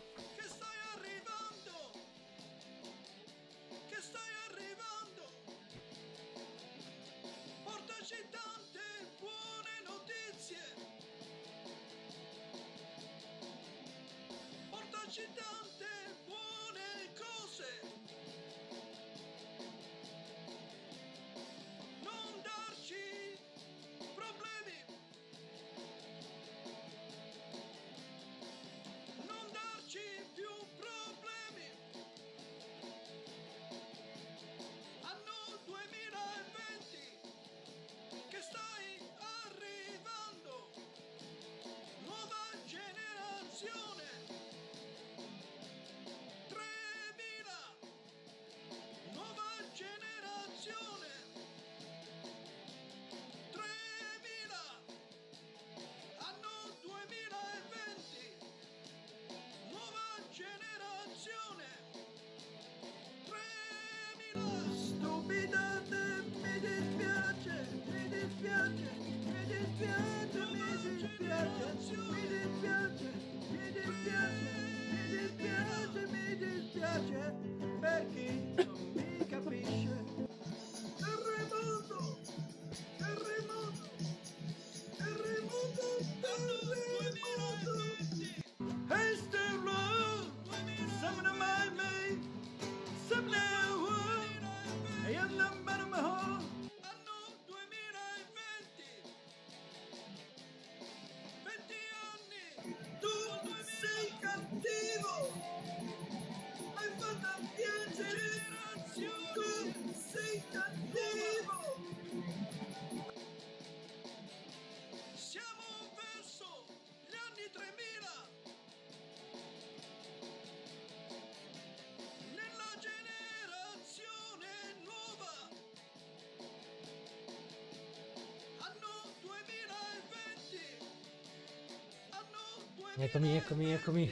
Speaker 2: Eccomi, eccomi, eccomi.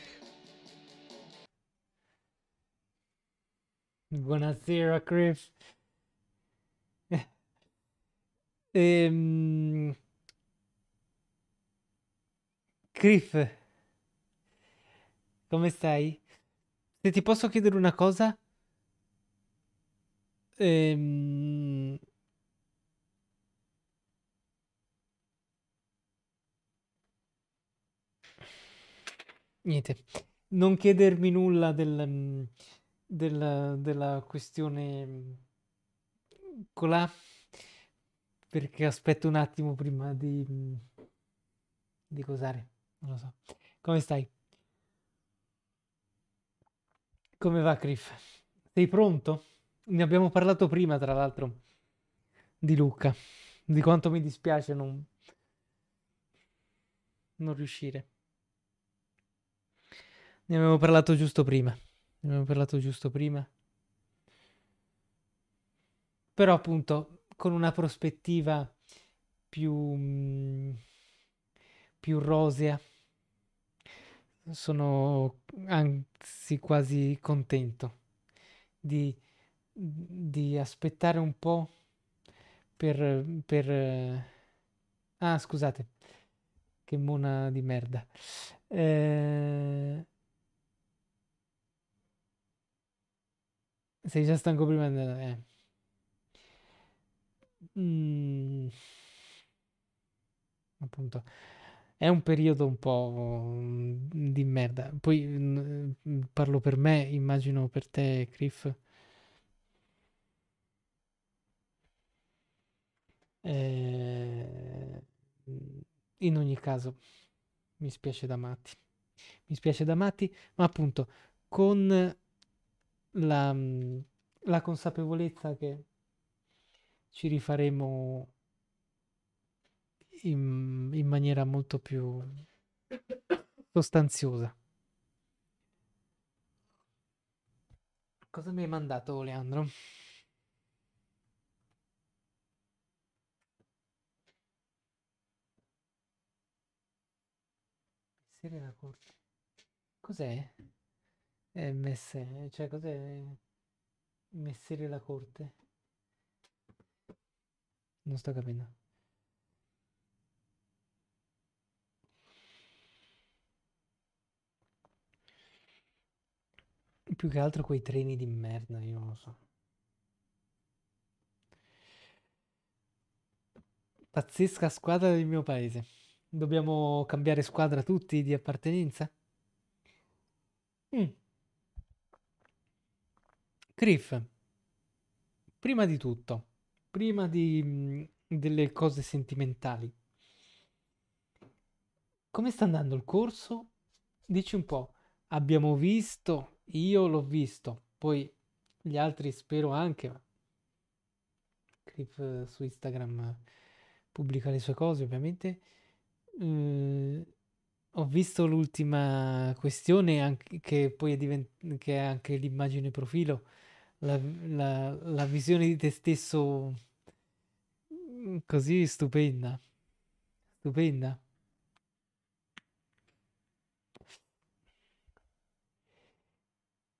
Speaker 2: Buonasera, Chris. Eh, ehm... Criff, come stai? Se ti posso chiedere una cosa? Ehm... niente, non chiedermi nulla del, del, della questione mm, colà, perché aspetto un attimo prima di, mm, di cosare, non lo so. Come stai? Come va, Criff? Sei pronto? Ne abbiamo parlato prima, tra l'altro, di Luca, di quanto mi dispiace non, non riuscire. Ne avevo parlato giusto prima. Ne avevo parlato giusto prima. Però appunto con una prospettiva più, mm, più rosea sono anzi quasi contento di, di aspettare un po' per, per... Ah, scusate, che mona di merda. Eh, Sei già stanco prima di andare. eh. Mm. Appunto. È un periodo un po' mm, di merda. Poi mm, mm, parlo per me, immagino per te, Criff. Eh, in ogni caso, mi spiace da matti. Mi spiace da matti, ma appunto con la, mm, la consapevolezza che ci rifaremo in, in maniera molto più sostanziosa. Cosa mi hai mandato, Leandro? Serena Corte. Cos'è? Eh, messe, cioè cos'è? Messere la corte? Non sto capendo. Più che altro quei treni di merda, io non lo so. Pazzesca squadra del mio paese. Dobbiamo cambiare squadra tutti di appartenenza? Mm. Criff, prima di tutto, prima di, mh, mm, delle cose sentimentali, come sta andando il corso? Dici un po', abbiamo visto, io l'ho visto, poi gli altri spero anche. Criff eh, su Instagram eh, pubblica le sue cose ovviamente. Mm, ho visto l'ultima questione anche, che poi è, divent- che è anche l'immagine profilo la, la, la visione di te stesso mm, così stupenda. Stupenda.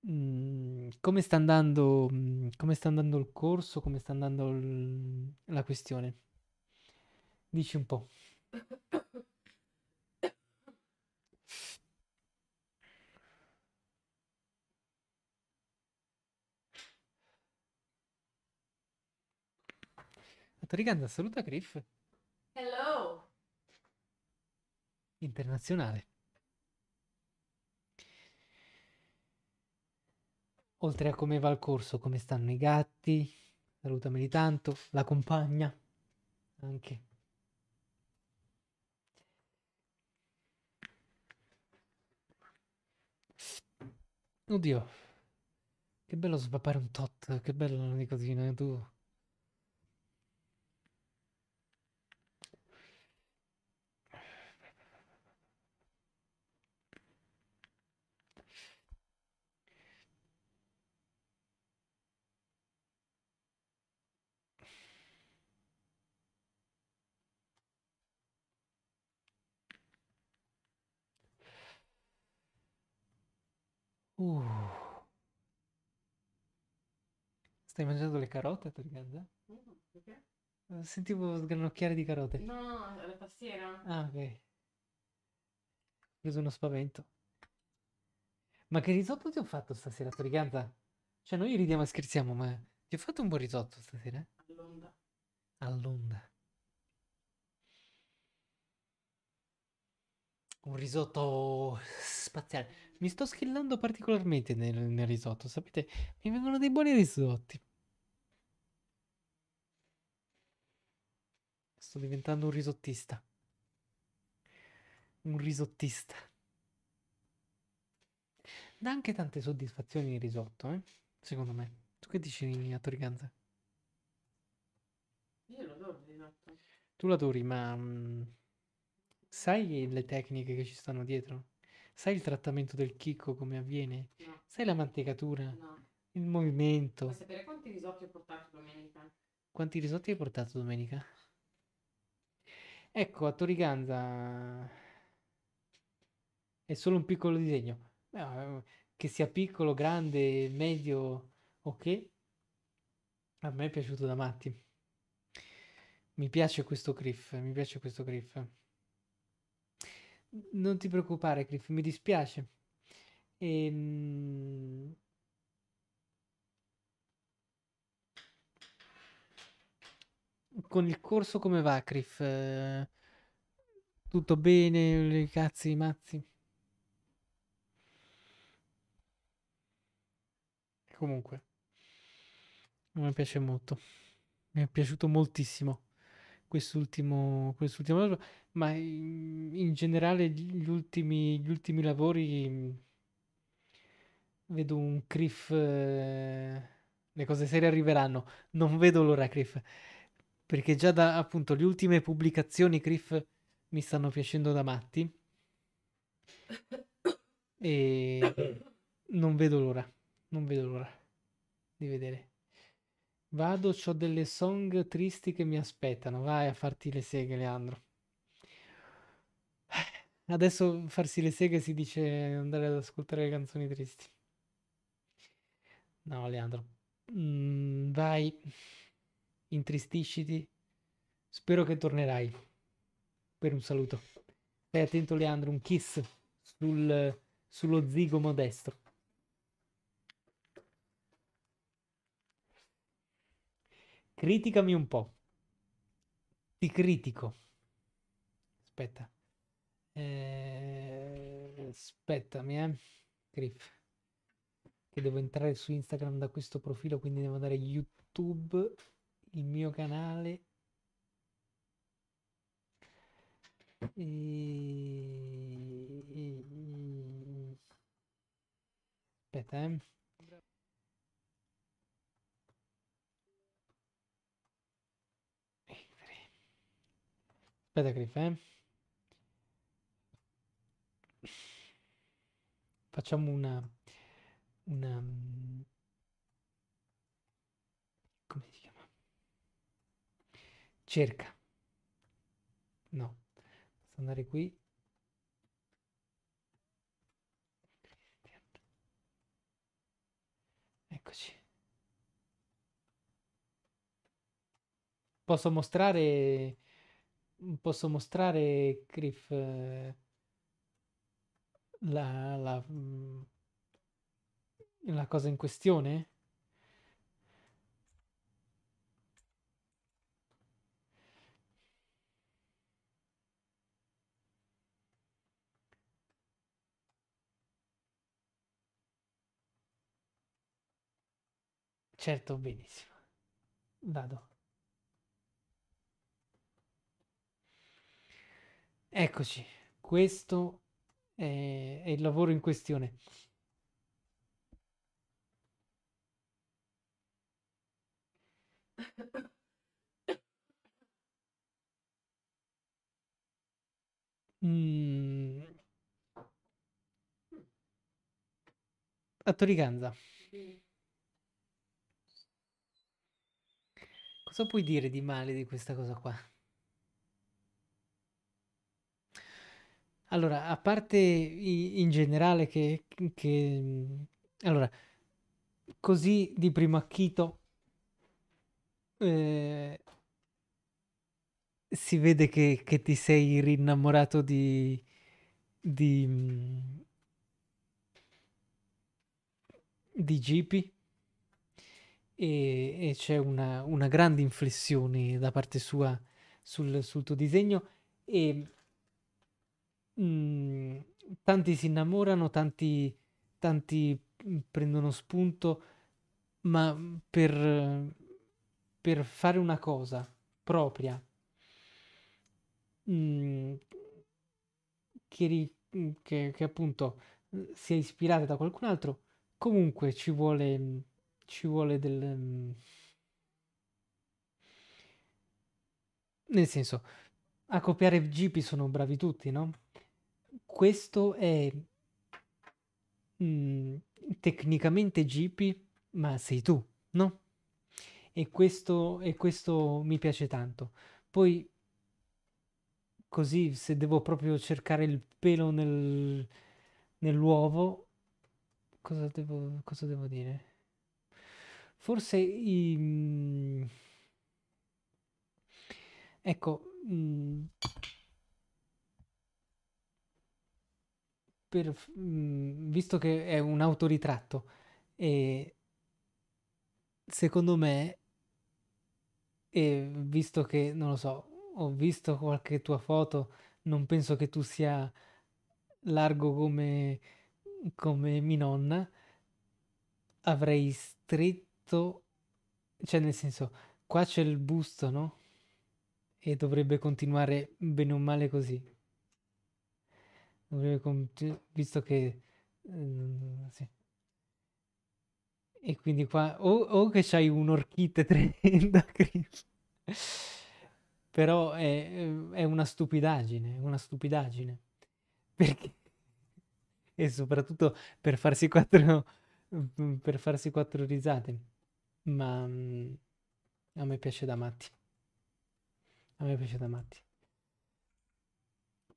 Speaker 2: Mm, come, sta andando, mm, come sta andando il corso? Come sta andando l- la questione? Dici un po'. Triganza saluta Griff.
Speaker 1: Hello.
Speaker 2: Internazionale. Oltre a come va il corso, come stanno i gatti. Salutameli tanto. La compagna. Anche. Oddio. Che bello svappare un tot, che bello la nicotina, tu. Uh. Stai mangiando le carote, Torganda?
Speaker 1: No, perché?
Speaker 2: Sentivo sgranocchiare di carote. No, no, la tastiera. Ah, ok. Ho preso uno spavento. Ma che risotto ti ho fatto stasera, Torganda? Cioè, noi ridiamo e scherziamo, ma ti ho fatto un buon risotto stasera? All'onda. All'onda. Un risotto spaziale. Mi sto schillando particolarmente nel, nel risotto, sapete? Mi vengono dei buoni risotti. Sto diventando un risottista. Un risottista. Dà anche tante soddisfazioni il risotto, eh? Secondo me. Tu che dici a Toriganza? Io lo adoro il risotto. Tu lo adori, ma... Mh, mm, sai le tecniche che ci stanno dietro? Sai il trattamento del chicco come avviene? No. Sai la mantecatura? No. Il movimento? Vuoi sapere quanti risotti ho portato domenica? Quanti risotti hai portato domenica? Ecco, a Toriganza è solo un piccolo disegno. Che sia piccolo, grande, medio, ok. A me è piaciuto da matti. Mi piace questo griff, mi piace questo Criff. Non ti preoccupare, Cliff, mi dispiace. Ehm... Con il corso come va, Cliff? Tutto bene? Cazzi, mazzi? Comunque, mi piace molto. Mi è piaciuto moltissimo quest'ultimo, quest'ultimo lavoro, ma in, generale gli ultimi, gli ultimi lavori mm, vedo un Criff, eh, le cose serie arriveranno, non vedo l'ora Criff, perché già da appunto le ultime pubblicazioni Criff mi stanno piacendo da matti e non vedo l'ora, non vedo l'ora di vedere. Vado, c'ho delle song tristi che mi aspettano. Vai a farti le seghe, Leandro. Adesso farsi le seghe si dice andare ad ascoltare le canzoni tristi. No, Leandro. Mm, vai, intristisciti. Spero che tornerai per un saluto. Stai attento, Leandro, un kiss sul, sullo zigomo destro. Criticami un po'. Ti critico. Aspetta. Eh, aspettami, eh. Griff. Che devo entrare su Instagram da questo profilo, quindi devo andare YouTube, il mio canale. E... Aspetta, eh. Aspetta Cliff, eh. Facciamo una... una... Mm, come si chiama? Cerca. No. Posso andare qui. Eccoci. Posso mostrare Mm, posso mostrare, Griff, eh, la, la, mm, la cosa in questione? Certo, benissimo. Vado. Eccoci, questo è, è il lavoro in questione. Mm. A Toriganza. Cosa puoi dire di male di questa cosa qua? Allora, a parte in generale che, che... Allora, così di primo acchito eh, si vede che, che ti sei rinnamorato di, di, mm, di Gipi e, e c'è una, una grande inflessione da parte sua sul, sul tuo disegno e Mm, tanti si innamorano, tanti, tanti mm, prendono spunto, ma per, per fare una cosa propria, mm, che, ri, che, che, appunto sia ispirata da qualcun altro, comunque ci vuole, ci vuole del... Nel senso, a copiare GP sono bravi tutti, no? questo è mh, mm, tecnicamente Gipi, ma sei tu, no? E questo, e questo mi piace tanto. Poi, così, se devo proprio cercare il pelo nel, nell'uovo, cosa devo, cosa devo dire? Forse i... Mm, ecco... Mh, mm, per, mh, mhmm, visto che è un autoritratto, e secondo me, e visto che, non lo so, ho visto qualche tua foto, non penso che tu sia largo come, come mia nonna, avrei stretto, cioè nel senso, qua c'è il busto, no? E dovrebbe continuare bene o male così visto che... mm, sì. E quindi qua o, o che c'hai un'orchite tremenda, Chris. però è, è una stupidaggine, una stupidaggine. Perché? E soprattutto per farsi quattro, per farsi quattro risate. Ma mm, a me piace da matti. A me piace da matti.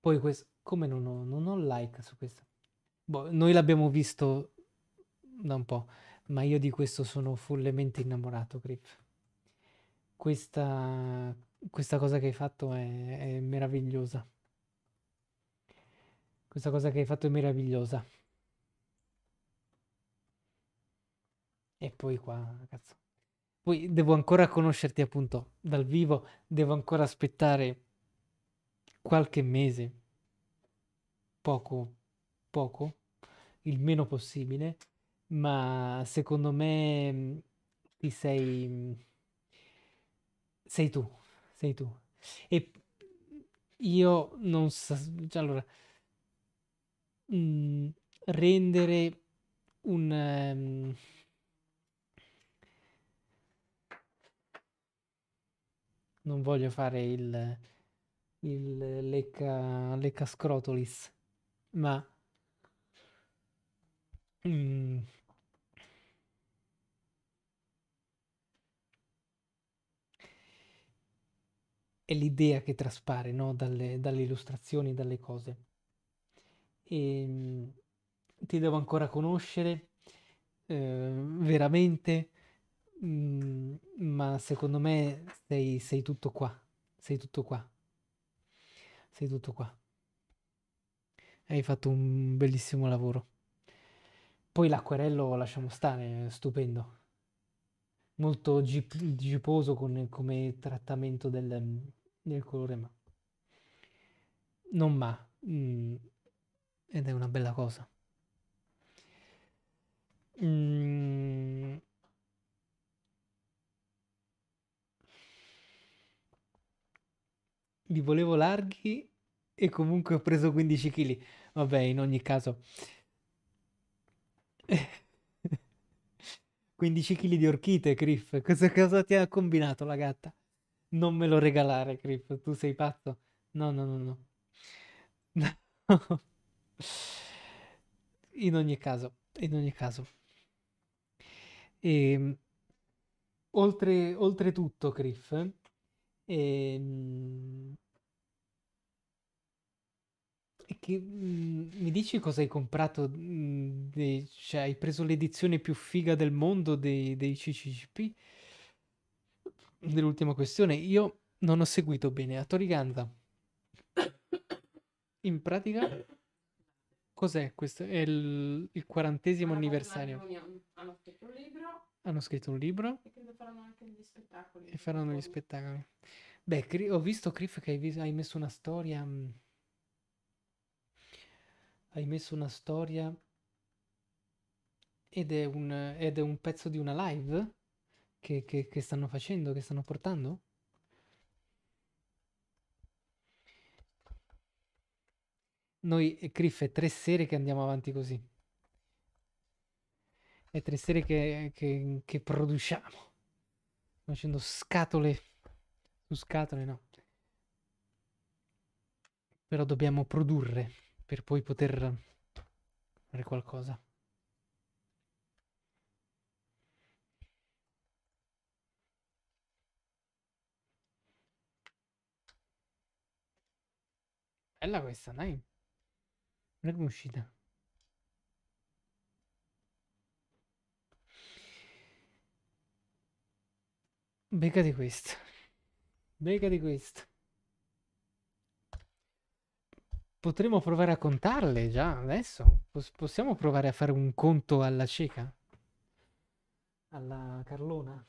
Speaker 2: Poi questo, come non ho, non ho like su questo? Boh, noi l'abbiamo visto da un po', ma io di questo sono follemente innamorato, Griff. Questa, questa cosa che hai fatto è, è meravigliosa. Questa cosa che hai fatto è meravigliosa. E poi qua, cazzo. Poi devo ancora conoscerti appunto dal vivo, devo ancora aspettare qualche mese, poco, poco, il meno possibile, ma secondo me mm, ti sei, mm, sei tu, sei tu. E io non so, cioè, allora, mh, mm, rendere un... Um, non voglio fare il il lecca, lecca scrotolis, ma mm, è l'idea che traspare no? dalle, dalle, illustrazioni, dalle cose. E, ehm, ti devo ancora conoscere eh, veramente, mm, ma secondo me sei, sei tutto qua, sei tutto qua sei tutto qua. Hai fatto un bellissimo lavoro. Poi l'acquerello lasciamo stare, stupendo. Molto giposo con, come trattamento del, del, colore, ma... Non ma. Mm. ed è una bella cosa. Mm. li volevo larghi e comunque ho preso 15 kg. Vabbè, in ogni caso. 15 kg di orchite, Criff. Cosa, cosa ti ha combinato la gatta? Non me lo regalare, Criff. Tu sei pazzo. No, no, no, no. in ogni caso, in ogni caso. E, ehm, oltre, oltretutto, Criff, eh, che, mh, mhmm, mi dici cosa hai comprato? mh, mhmm, dei- cioè, hai preso l'edizione più figa del mondo dei, dei CCCP? Dell'ultima questione, io non ho seguito bene. A Toriganda, in pratica, cos'è questo? È il, il quarantesimo anniversario.
Speaker 1: Hanno scritto un libro
Speaker 2: Hanno scritto un libro
Speaker 1: e credo faranno anche degli spettacoli. e faranno gli
Speaker 2: spettacoli. Beh, ho visto, Criff, che hai, vis- hai messo una storia mh, mhmm, hai messo una storia ed è un, ed è un pezzo di una live che, che, che stanno facendo, che stanno portando? Noi, Criff, eh, è tre sere che andiamo avanti così. È tre sere che, che, che produciamo. Facendo scatole su scatole, no. Però dobbiamo produrre per poi poter fare qualcosa. Bella questa, dai. Non è uscita. Becca questo. Becca di questo. Potremmo provare a contarle già adesso. possiamo provare a fare un conto alla cieca? Alla Carlona?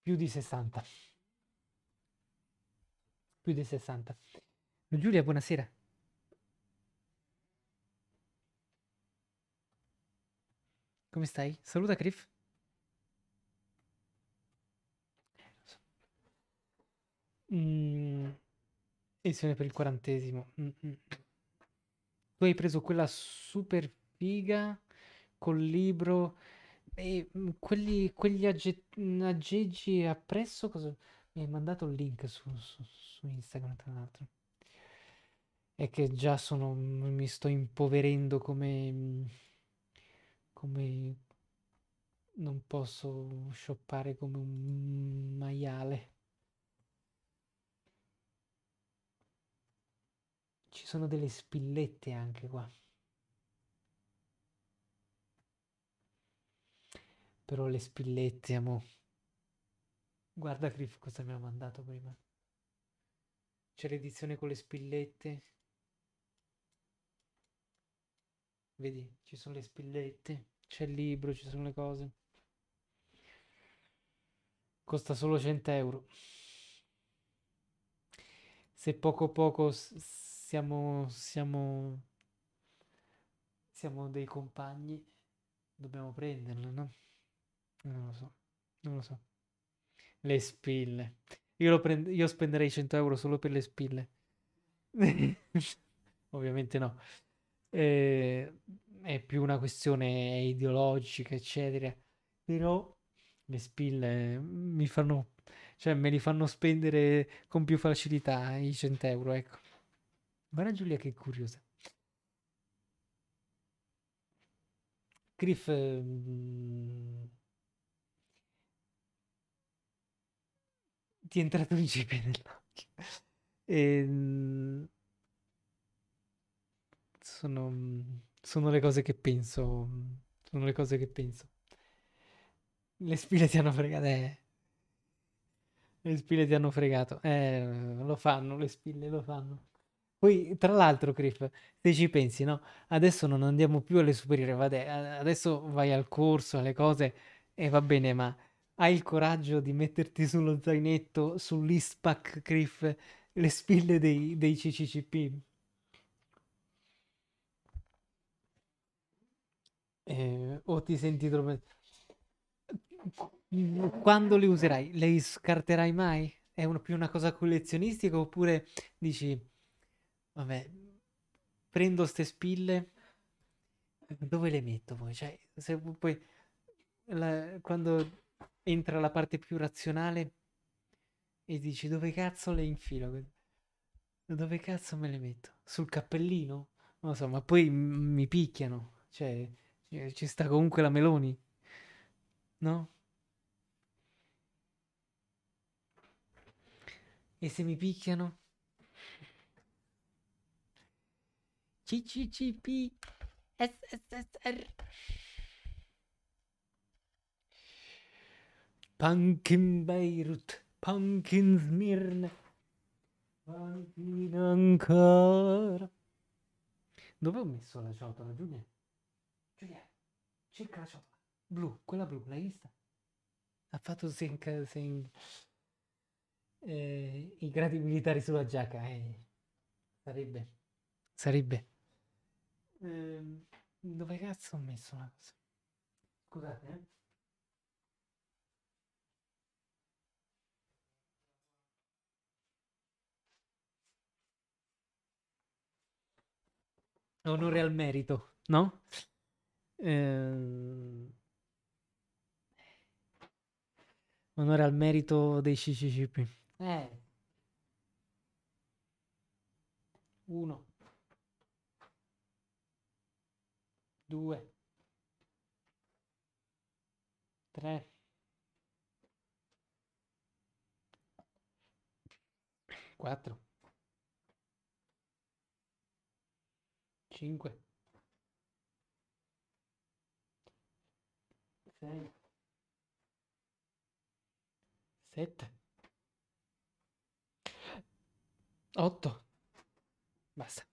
Speaker 2: Più di 60. Più di 60. Giulia, buonasera. Come stai? Saluta Criff. Mm. Insieme per il quarantesimo. Mm, mm -mm. Tu hai preso quella super figa col libro e mm, quelli, quegli agge mm, aggeggi appresso. Cosa? Mi hai mandato il link su, su, su Instagram, tra l'altro. E che già sono, mi sto impoverendo come come non posso shoppare come un maiale. Ci sono delle spillette anche qua. Però le spillette, amo. Guarda Griff cosa mi ha mandato prima. C'è l'edizione con le spillette. Vedi, ci sono le spillette, c'è il libro, ci sono le cose. Costa solo 100 euro. Se poco poco siamo, siamo, siamo dei compagni, dobbiamo prenderle, no? Non lo so, non lo so. Le spille. Io, prend- io spenderei 100 euro solo per le spille. Ovviamente no eh, è più una questione ideologica, eccetera. Però le spille mi fanno, cioè me li fanno spendere con più facilità i 100 euro, ecco. Guarda Giulia che curiosa. Griff... Mm, ti è entrato un cipe nell'occhio. E, ehm, sono, mm, sono le cose che penso. Mm, sono le cose che penso. Le spine ti hanno fregato. Eh. Le spine ti hanno fregato. Eh, lo fanno, le spille lo fanno. Poi, tra l'altro, Crif, se ci pensi, no? Adesso non andiamo più alle superiori, vabbè, adesso vai al corso, alle cose, e va bene, ma hai il coraggio di metterti sullo zainetto, sull'ISPAC, Crif, le spille dei, dei CCCP? eh, o ti senti troppo... Quando le userai? Le scarterai mai? È un, più una cosa collezionistica oppure dici, vabbè, prendo ste spille, dove le metto poi? Cioè, se poi la, quando entra la parte più razionale e dici dove cazzo le infilo? Dove cazzo me le metto? Sul cappellino? Non lo so, ma poi mi picchiano. Cioè, cioè, ci, sta comunque la Meloni, no? E se mi picchiano? CCCP SSSR er. Pumpkin Beirut Pumpkin Smirne Pumpkin ancora Dove ho messo la ciotola, Giulia? Giulia, cerca la ciotola. Blu, quella blu, l'hai vista? Ha fatto senc, senc, eh, i gradi militari sulla giacca. Eh. Sarebbe. Sarebbe. Eh, dove cazzo ho messo una cosa? Scusate, eh. Onore al merito, no? Ehm, onore al merito dei CCCP. Eh. Uno. Due. Tre. Quattro. Cinque. 6, 7, 8. Basta.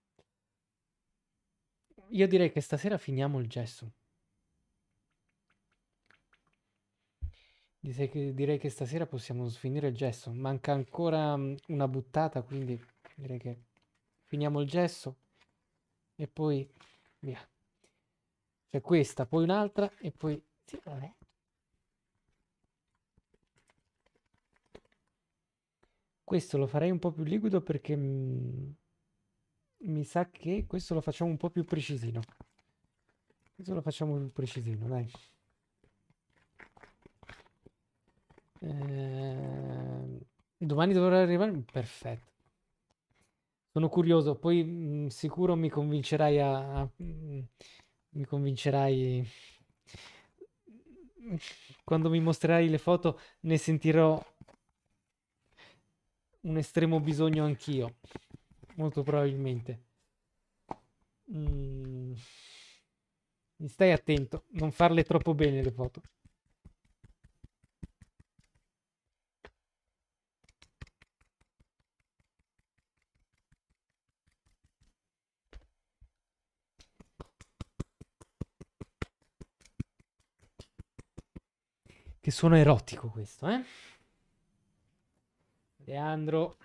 Speaker 2: Io direi che stasera finiamo il gesso. Direi che stasera possiamo finire il gesso. Manca ancora mm, una buttata, quindi direi che finiamo il gesso e poi via. C'è questa, poi un'altra e poi Siccome questo lo farei un po' più liquido perché mm, mi sa che questo lo facciamo un po' più precisino. Questo lo facciamo più precisino, dai. Eh, domani dovrà arrivare. Perfetto. Sono curioso, poi mh, mm, sicuro mi convincerai a, a mh, mm, mi convincerai quando mi mostrerai le foto ne sentirò un estremo bisogno anch'io, molto probabilmente. Mm. Stai attento, non farle troppo bene le foto. Che suono erotico questo, eh? Leandro.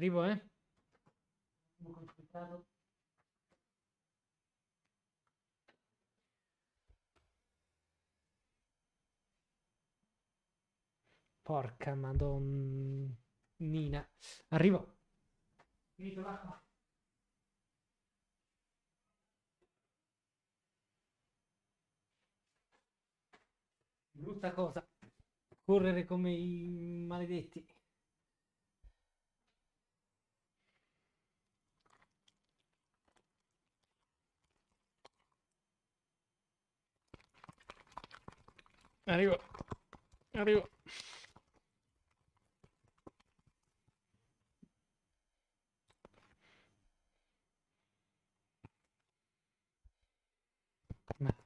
Speaker 2: Arrivo, eh. Porca madonnina. Arrivo. Finito l'acqua. Brutta cosa. Correre come i maledetti.
Speaker 1: Arrivo. Arrivo.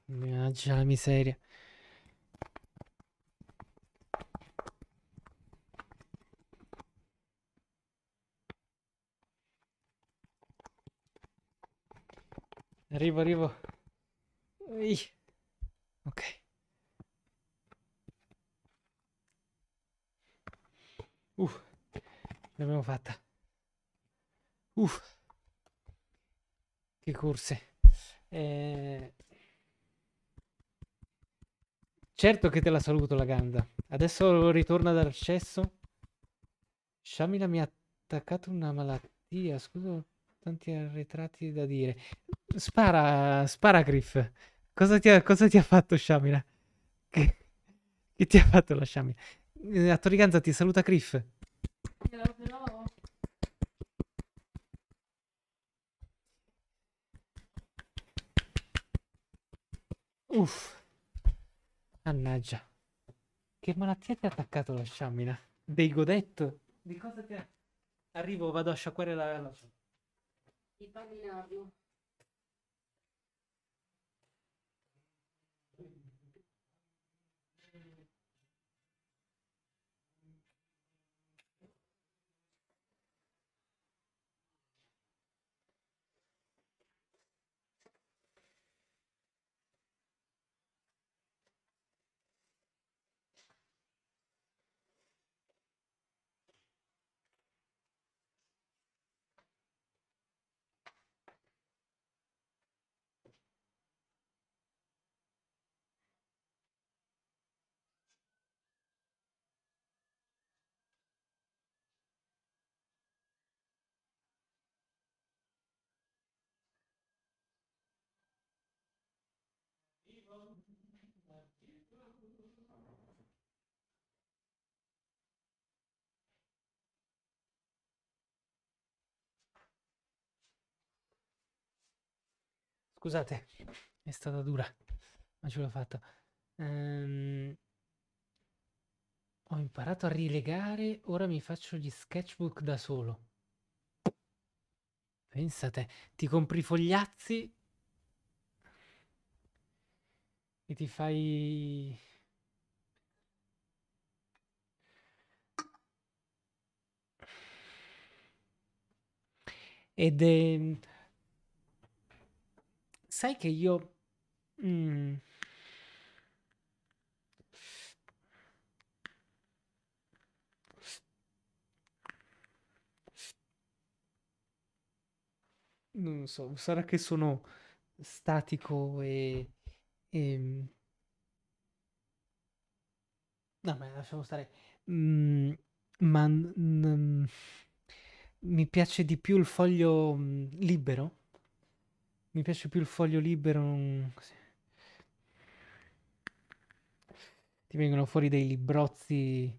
Speaker 2: Mannaggia la miseria. Arrivo, arrivo. Ehi. Ok. Uff, l'abbiamo fatta. Uff, che corse. Eh... Certo che te la saluto la ganda. Adesso ritorna dal dall'accesso. Shamila mi ha attaccato una malattia. Scusa, tanti arretrati da dire. Spara, spara Griff. Cosa ti ha, cosa ti ha fatto Shamila? Che, che ti ha fatto la Shamila? Eh, a Toriganza ti saluta Criff. Uff. Mannaggia. Che malattia ti ha attaccato la sciamina? Dei godetto? Di cosa ti ha... Arrivo, vado a sciacquare la... la... Di Scusate, è stata dura, ma ce l'ho fatta. Um, ho imparato a rilegare, ora mi faccio gli sketchbook da solo. Pensate, ti compri i fogliazzi e ti fai... Ed... Eh, sai che io... Mm. non so, sarà che sono statico e... e... Mm, no, ma lasciamo stare. Mm, ma mm, mi piace di più il foglio mm, libero mi piace più il foglio libero. Non... Ti vengono fuori dei librozzi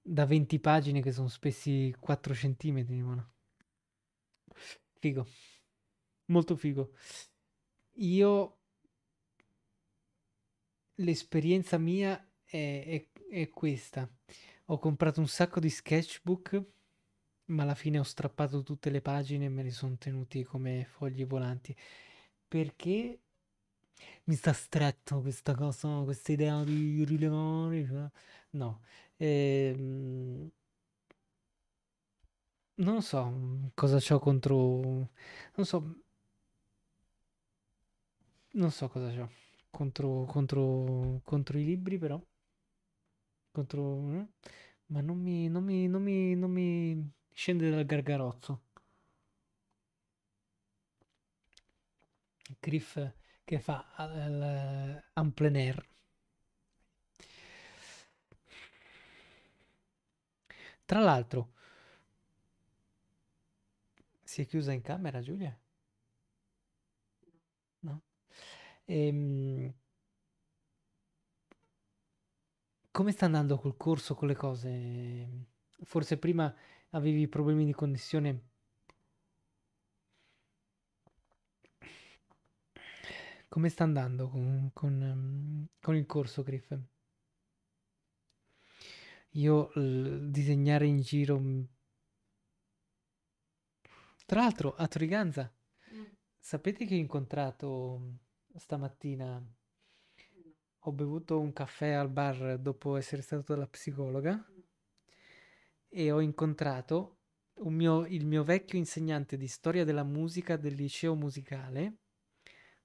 Speaker 2: da 20 pagine che sono spessi 4 centimetri. Mano. Figo. Molto figo. Io... L'esperienza mia è, è, è questa. Ho comprato un sacco di sketchbook ma alla fine ho strappato tutte le pagine e me le sono tenuti come fogli volanti perché mi sta stretto questa cosa, questa idea di rilevare, cioè, no. Ehm, non so cosa c'ho contro... Non so... Non so cosa c'ho contro, contro, contro i libri, però. Contro... Eh, ma non mi, non mi, non mi, non mi scende dal gargarozzo. Griff che fa al, eh, al eh, plein air. Tra l'altro, si è chiusa in camera Giulia? No? Ehm, come sta andando col corso, con le cose? Forse prima avevi problemi di connessione Come sta andando con, con, ehm, con il corso, Griff? Io l- disegnare in giro... Mm, tra l'altro, a Triganza, mm. sapete che ho incontrato mm, stamattina... Ho bevuto un caffè al bar dopo essere stato dalla psicologa mm. e ho incontrato mio, il mio vecchio insegnante di storia della musica del liceo musicale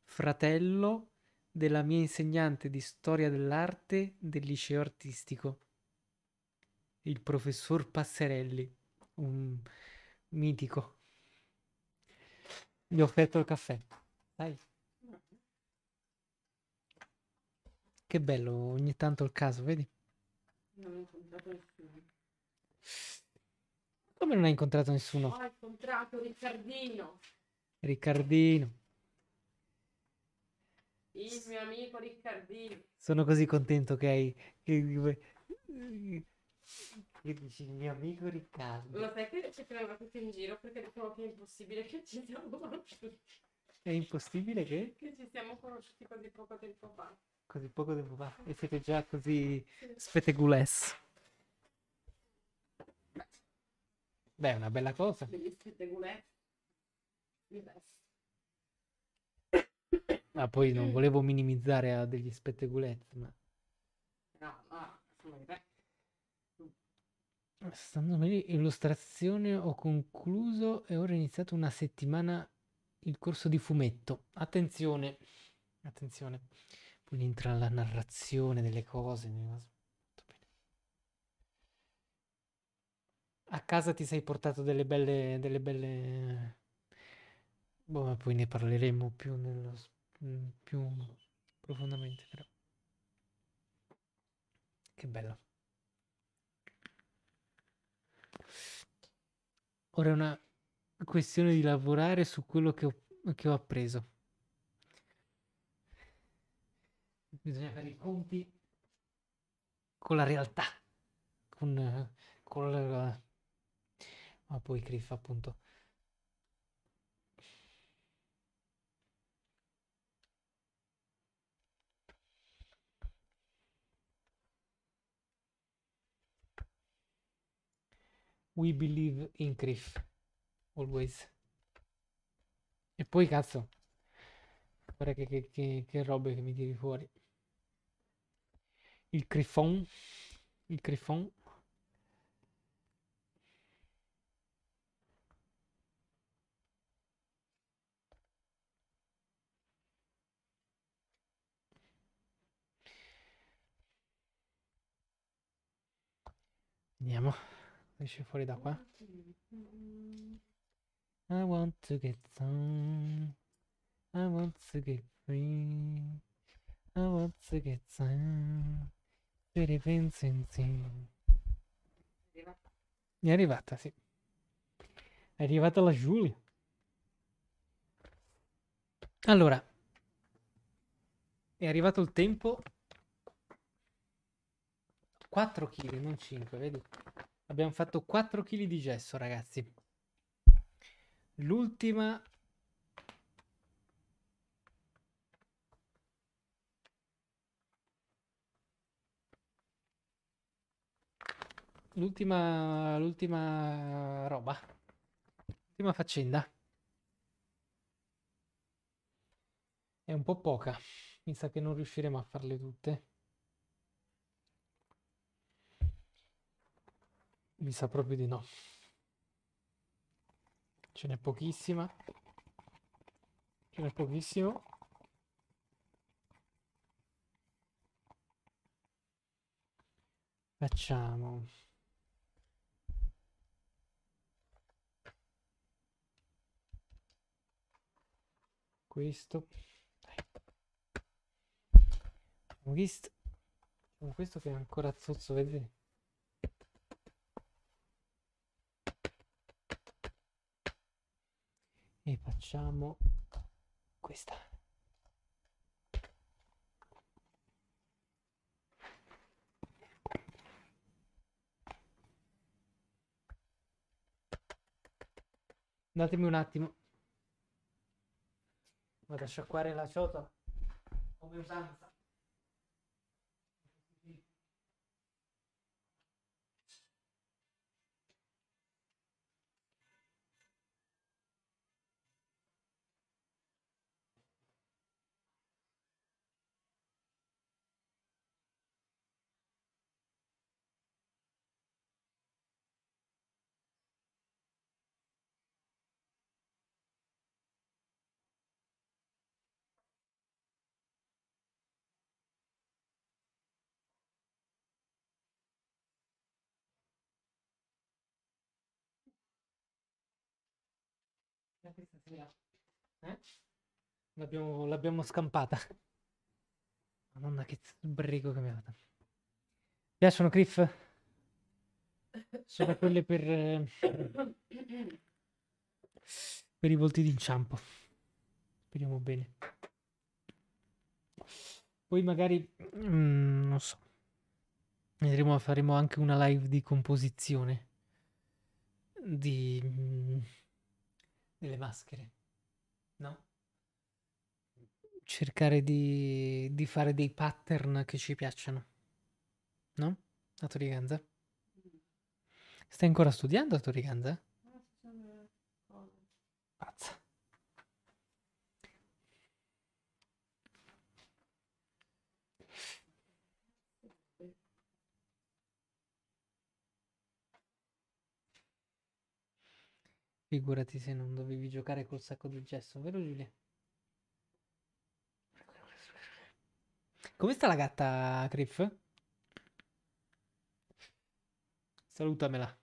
Speaker 2: fratello della mia insegnante di storia dell'arte del liceo artistico, il professor Passerelli, un mitico. Gli ho offerto il caffè. Dai. Che bello ogni tanto il caso, vedi? Non ho incontrato nessuno. Come non hai incontrato nessuno? Ho incontrato Riccardino. Riccardino. Il mio amico Riccardino. Sono così contento che hai... Che... Che dici il mio amico Riccardo. Lo sai che ci prendeva tutti in giro perché dicono che è impossibile che ci siamo conosciuti. È impossibile che? Che ci siamo conosciuti così poco tempo fa. Così poco tempo fa. E siete già così sì. spetegules. Beh, è una bella cosa. Degli spetegules. Ma ah, poi non mm. volevo minimizzare a degli spettegulezzi, ma... No, no, Stando lì, illustrazione ho concluso e ora è iniziato una settimana il corso di fumetto. Attenzione, attenzione. Poi entra la narrazione delle cose. A casa ti sei portato delle belle... Delle belle... Boh, ma poi ne parleremo più nello spazio Mm, più profondamente però. Che bello Ora è una questione di lavorare su quello che ho, che ho appreso. Bisogna fare i conti con la realtà, con, con la, poi poicrifa appunto. We believe in Griff. Always. E poi cazzo. Guarda che, che, che, che robe che mi tiri fuori. Il Griffon. Il Griffon. Andiamo esce fuori da qua. I want to get some. I want to get free. I want to get some. Per i pensieri. è arrivata, sì. È arrivata la Giulia. Allora, è arrivato il tempo. 4 kg, non 5, vedi? Abbiamo fatto 4 kg di gesso, ragazzi. L'ultima l'ultima, l'ultima roba, l'ultima faccenda. È un po' poca, mi sa che non riusciremo a farle tutte. Mi sa proprio di no. Ce n'è pochissima. Ce n'è pochissimo. Facciamo. Questo. Abbiamo visto. Questo che è ancora zozzo, vedete? e facciamo questa datemi un attimo vado a sciacquare la ciotola come usanza Eh? L'abbiamo, l'abbiamo scampata. Madonna che brigo che mi ha fatto. Piacciono Cliff? Sono quelle per... Eh, per i volti d'inciampo. Speriamo bene. Poi magari... Mm, non so. Vedremo, faremo anche una live di composizione. Di... Mm, delle maschere, no? Cercare di, di fare dei pattern che ci piacciono, no? A Tori Stai ancora studiando a Tori Ganza? Figurati se non dovevi giocare col sacco del gesso, vero Giulia? Come sta la gatta, Criff? Salutamela.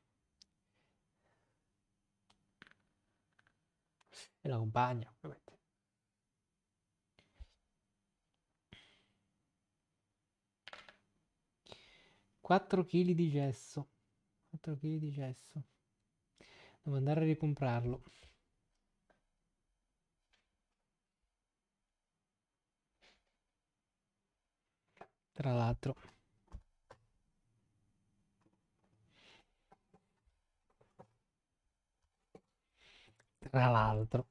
Speaker 2: E la compagna, ovviamente. Quattro chili di gesso. Quattro chili di gesso. Devo andare a ricomprarlo. Tra l'altro. Tra l'altro.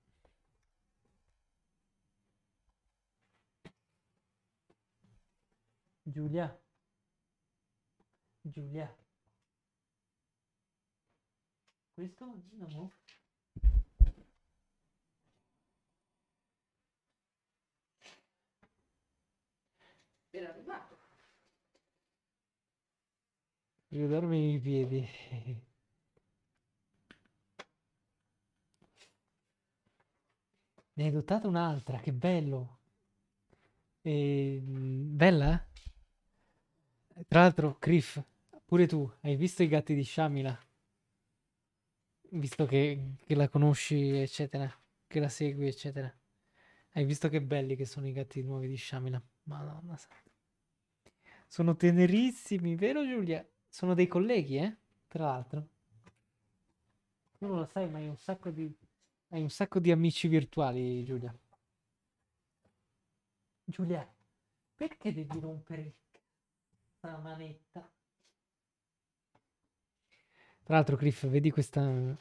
Speaker 2: Giulia. Giulia. Questo oggi non Era arrivato. Devo darmi i piedi. Ne hai adottata un'altra, che bello. E... Mm, bella? Tra l'altro, Criff, pure tu, hai visto i gatti di Shamila? visto che, che la conosci, eccetera, che la segui, eccetera. Hai visto che belli che sono i gatti nuovi di Shamila? Madonna santa. Sono tenerissimi, vero Giulia? Sono dei colleghi, eh? Tra l'altro. Tu non lo sai, ma hai un sacco di... Hai un sacco di amici virtuali, Giulia. Giulia, perché devi rompere la manetta? Tra l'altro, Cliff, vedi questa,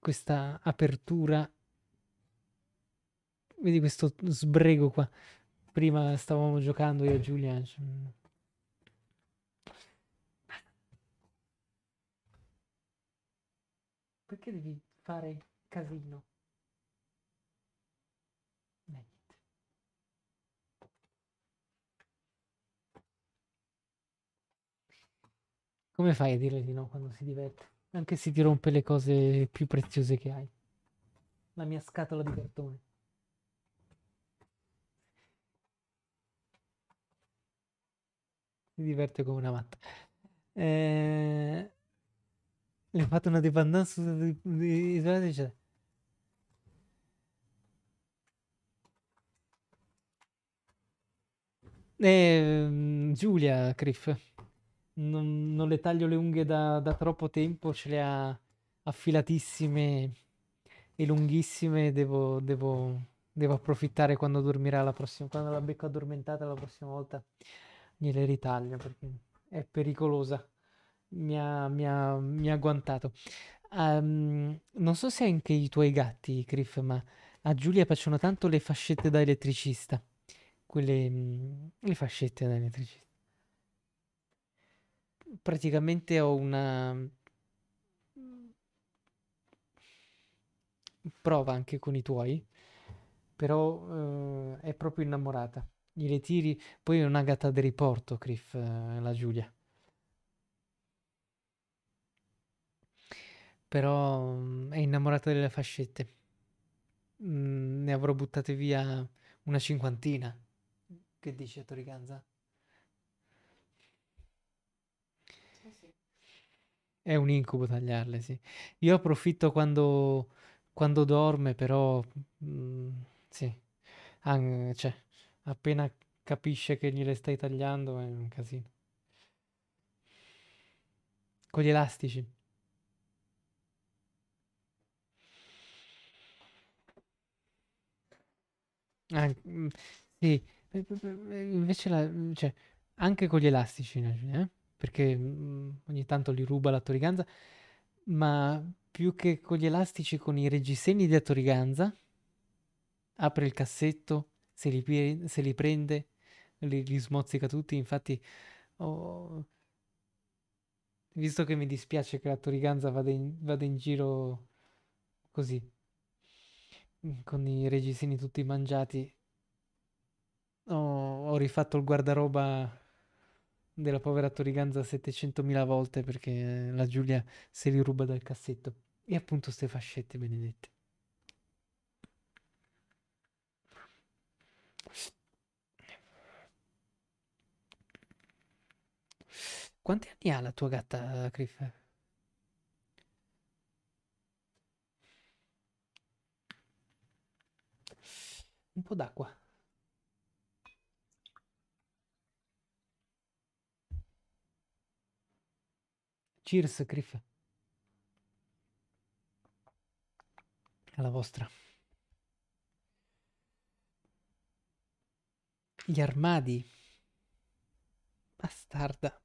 Speaker 2: questa apertura. Vedi questo sbrego qua. Prima stavamo giocando io e Giulia. Cioè, mm. Perché devi fare casino? Come fai a dire di no quando si diverte? Anche se ti rompe le cose più preziose che hai. La mia scatola di cartone. Si diverte come una matta. Eh... Le ho fatto una dipendenza di, di, di, di Eh, Giulia Criff non, non, le taglio le unghie da, da troppo tempo, ce le ha affilatissime e lunghissime, devo, devo, devo approfittare quando dormirà la prossima, quando la becco addormentata la prossima volta gliele ritaglio perché è pericolosa, mi ha, mi ha, mi ha agguantato. Um, non so se anche i tuoi gatti, Criff, ma a Giulia piacciono tanto le fascette da elettricista, quelle mm, le fascette da elettricista praticamente ho una prova anche con i tuoi, però eh, è proprio innamorata. I ritiri, poi è una gata di riporto, Criff, eh, la Giulia. Però mh, mm, è innamorata delle fascette. Mm, ne avrò buttate via una cinquantina. Che dice Toriganza? È un incubo tagliarle, sì. Io approfitto quando, quando dorme, però mh, mm, sì, An- cioè, appena capisce che gliele stai tagliando è un casino. Con gli elastici. Ah, sì, invece la, cioè, anche con gli elastici, eh? perché mm, ogni tanto li ruba la Toriganza, ma più che con gli elastici, con i reggiseni di Toriganza, apre il cassetto, se li, se li prende, li, li, smozzica tutti, infatti... Oh, visto che mi dispiace che la Toriganza vada in, vada in giro così, mm, con i reggiseni tutti mangiati, ho, ho rifatto il guardaroba della povera Toriganza 700.000 volte perché la Giulia se li ruba dal cassetto. E appunto ste fascette benedette. Quanti anni ha la tua gatta, Criff? Un po' d'acqua. Cheers, Griff. Alla vostra. Gli armadi. Bastarda.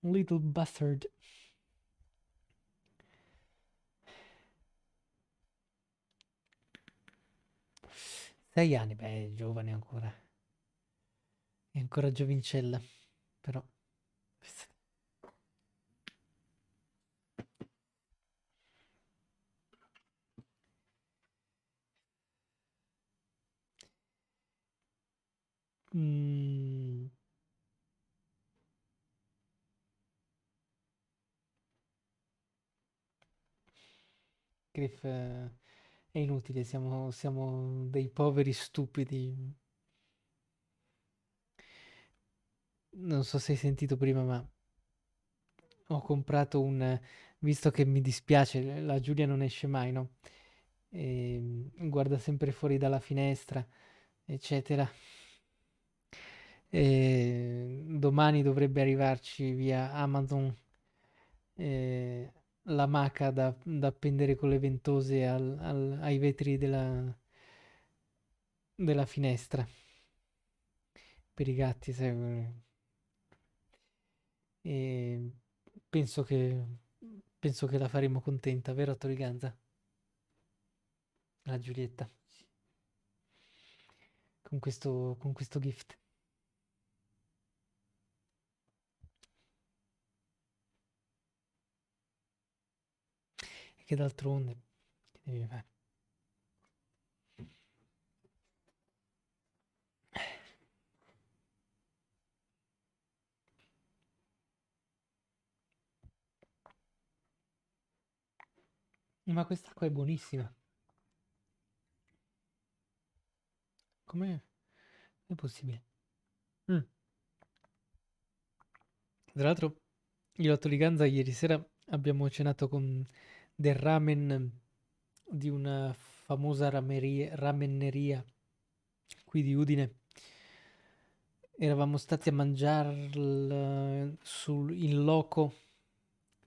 Speaker 2: Little bastard. Sei anni, beh, è giovane ancora. È ancora giovincella, però. Mm. Griff eh, è inutile, siamo, siamo dei poveri stupidi non so se hai sentito prima, ma ho comprato un, visto che mi dispiace, la Giulia non esce mai, no? E ehm, guarda sempre fuori dalla finestra, eccetera. E ehm, domani dovrebbe arrivarci via Amazon eh, la maca da, da, appendere con le ventose al, al, ai vetri della, della finestra per i gatti, sai e ehm, penso che, penso che la faremo contenta, vero Toriganza? La Giulietta. Con questo, con questo gift. che d'altronde, che devi fare? Ma quest'acqua è buonissima. Come è possibile? Mm. Tra l'altro, io a Toliganza ieri sera abbiamo cenato con del ramen di una famosa rameria, rameneria qui di Udine. Eravamo stati a mangiarlo in loco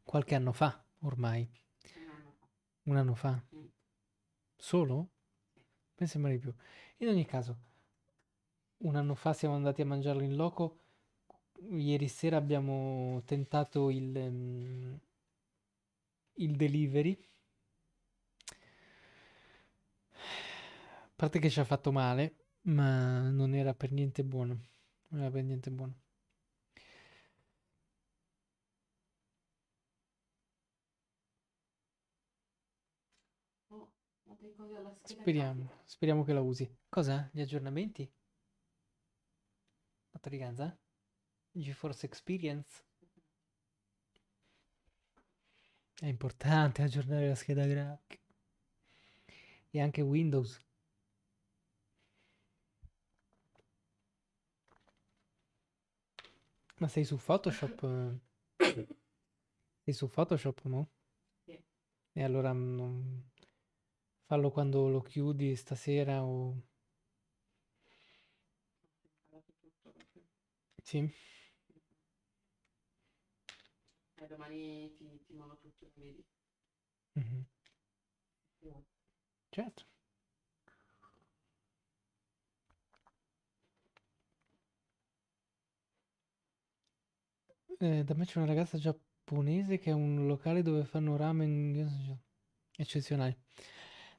Speaker 2: qualche anno fa ormai. Un anno fa? Solo? Mi sembra di più. In ogni caso, un anno fa siamo andati a mangiarlo in loco. Ieri sera abbiamo tentato il, ehm, il delivery. A parte che ci ha fatto male, ma non era per niente buono. Non era per niente buono. Speriamo, speriamo che la usi. Cosa? Gli aggiornamenti? La triganza? GeForce Experience? È importante aggiornare la scheda grafica. E anche Windows. Ma sei su Photoshop? sei su Photoshop, no? Sì. E allora non... Fallo quando lo chiudi stasera o... Sì. E eh, domani ti, ti mando tutto, vedi.
Speaker 1: mm Certo.
Speaker 2: Eh, da me c'è una ragazza giapponese che è un locale dove fanno ramen eccezionali.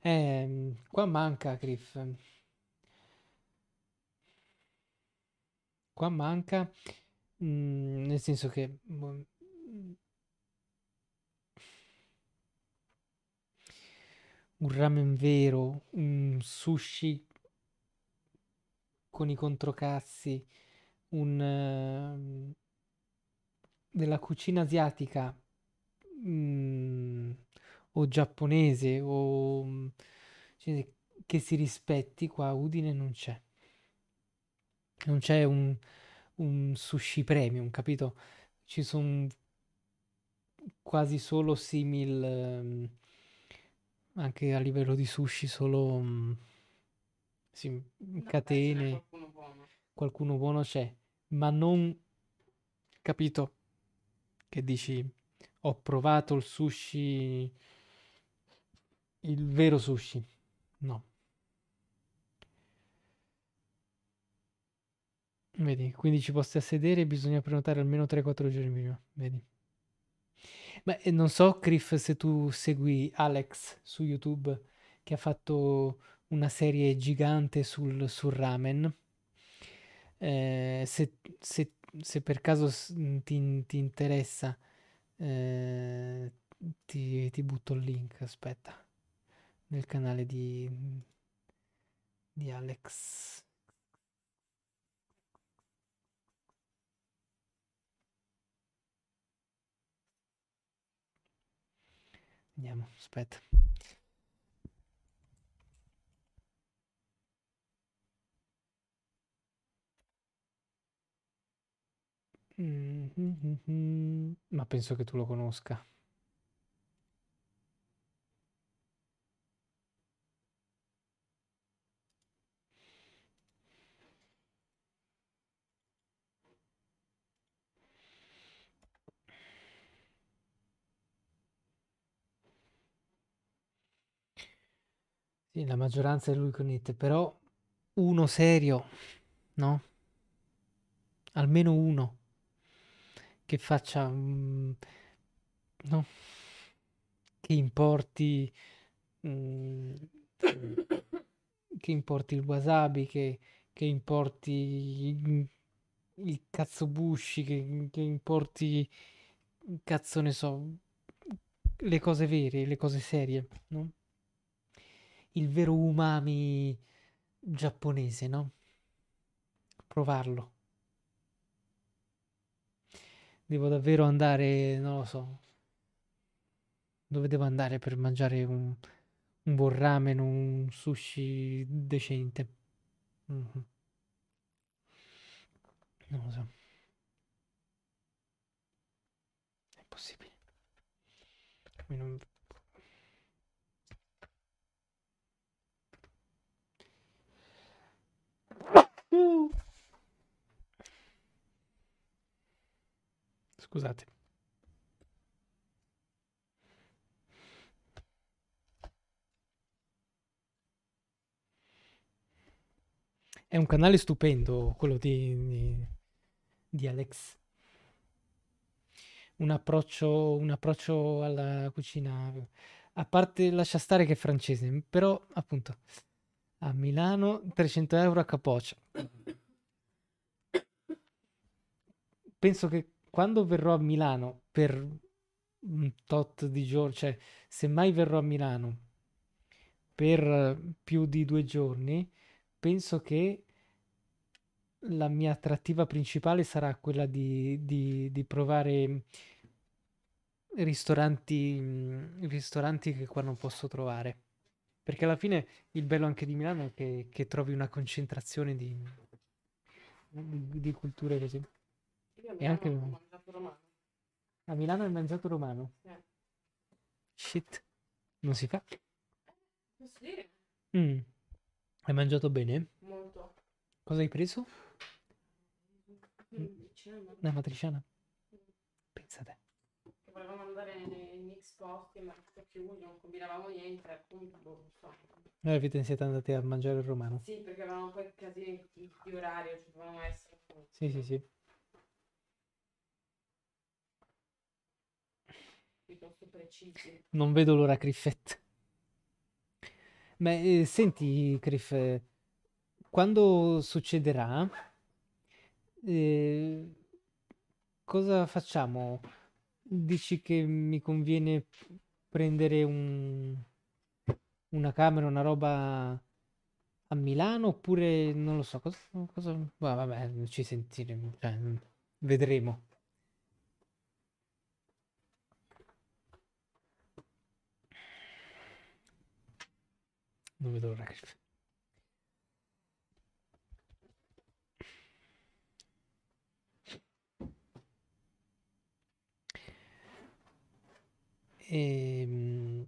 Speaker 2: Eh, qua manca Griff. Qua manca, mh, mm, nel senso che... Mh, boh, un ramen vero, un sushi con i controcazzi, un... Uh, della cucina asiatica... Mh, mm, o giapponese o cioè, che si rispetti, qua a Udine non c'è. Non c'è un, un sushi premium, capito? Ci sono quasi solo simil, ehm, anche a livello di sushi, solo mm, sì, catene. Qualcuno buono. qualcuno buono c'è, ma non capito che dici ho provato il sushi il vero sushi. No. Vedi, 15 posti a sedere bisogna prenotare almeno 3-4 giorni prima. Vedi. Beh, non so, Criff, se tu segui Alex su YouTube che ha fatto una serie gigante sul, sul ramen. Eh, se, se, se, per caso ti, ti interessa, eh, ti, ti butto il link. Aspetta nel canale di, di Alex. Vediamo, aspetta. Mm -hmm. Ma penso che tu lo conosca. Sì, la maggioranza è lui con It, però uno serio, no? Almeno uno che faccia, mm, no? Che importi, mm, che importi il wasabi, che, che importi il, il cazzo Bushi, che, che importi, cazzo ne so, le cose vere, le cose serie, no? il vero umami giapponese, no? Provarlo. Devo davvero andare, non lo so, dove devo andare per mangiare un, un buon ramen, un sushi decente. Mm-hmm. Non lo so. È possibile. Non... Scusate. È un canale stupendo quello di, di, di Alex. Un approccio, un approccio alla cucina. A parte lascia stare che è francese, però appunto. A Milano 300 euro a capoccia. Penso che quando verrò a Milano per un tot di giorni, cioè se mai verrò a Milano per più di due giorni, penso che la mia attrattiva principale sarà quella di, di, di provare ristoranti, ristoranti che qua non posso trovare. Perché alla fine il bello anche di Milano è che, che trovi una concentrazione di, di, di culture così. E anche a Milano hai mangiato romano. Eh. Shit, non si fa. Eh, posso dire? Mm. Hai mangiato bene? Molto. Cosa hai preso?
Speaker 1: Una matriciana. Una matriciana.
Speaker 2: Mm. Pensate volevamo andare in X posti, ma tutto chiuso, non combinavamo niente, appunto, boh, so. Noi eh, avete siete andati a mangiare il romano? Sì, perché avevamo poi casini di, orario, ci dovevamo essere. Appunto. Sì, sì, sì. Piuttosto precisi. Non vedo l'ora, Criffet. Ma eh, senti, Criff, quando succederà, eh, cosa facciamo? dici che mi conviene prendere un, una camera, una roba a Milano oppure non lo so cosa, cosa ah, vabbè ci sentiremo cioè, vedremo non vedo l'ora che E... Ehm,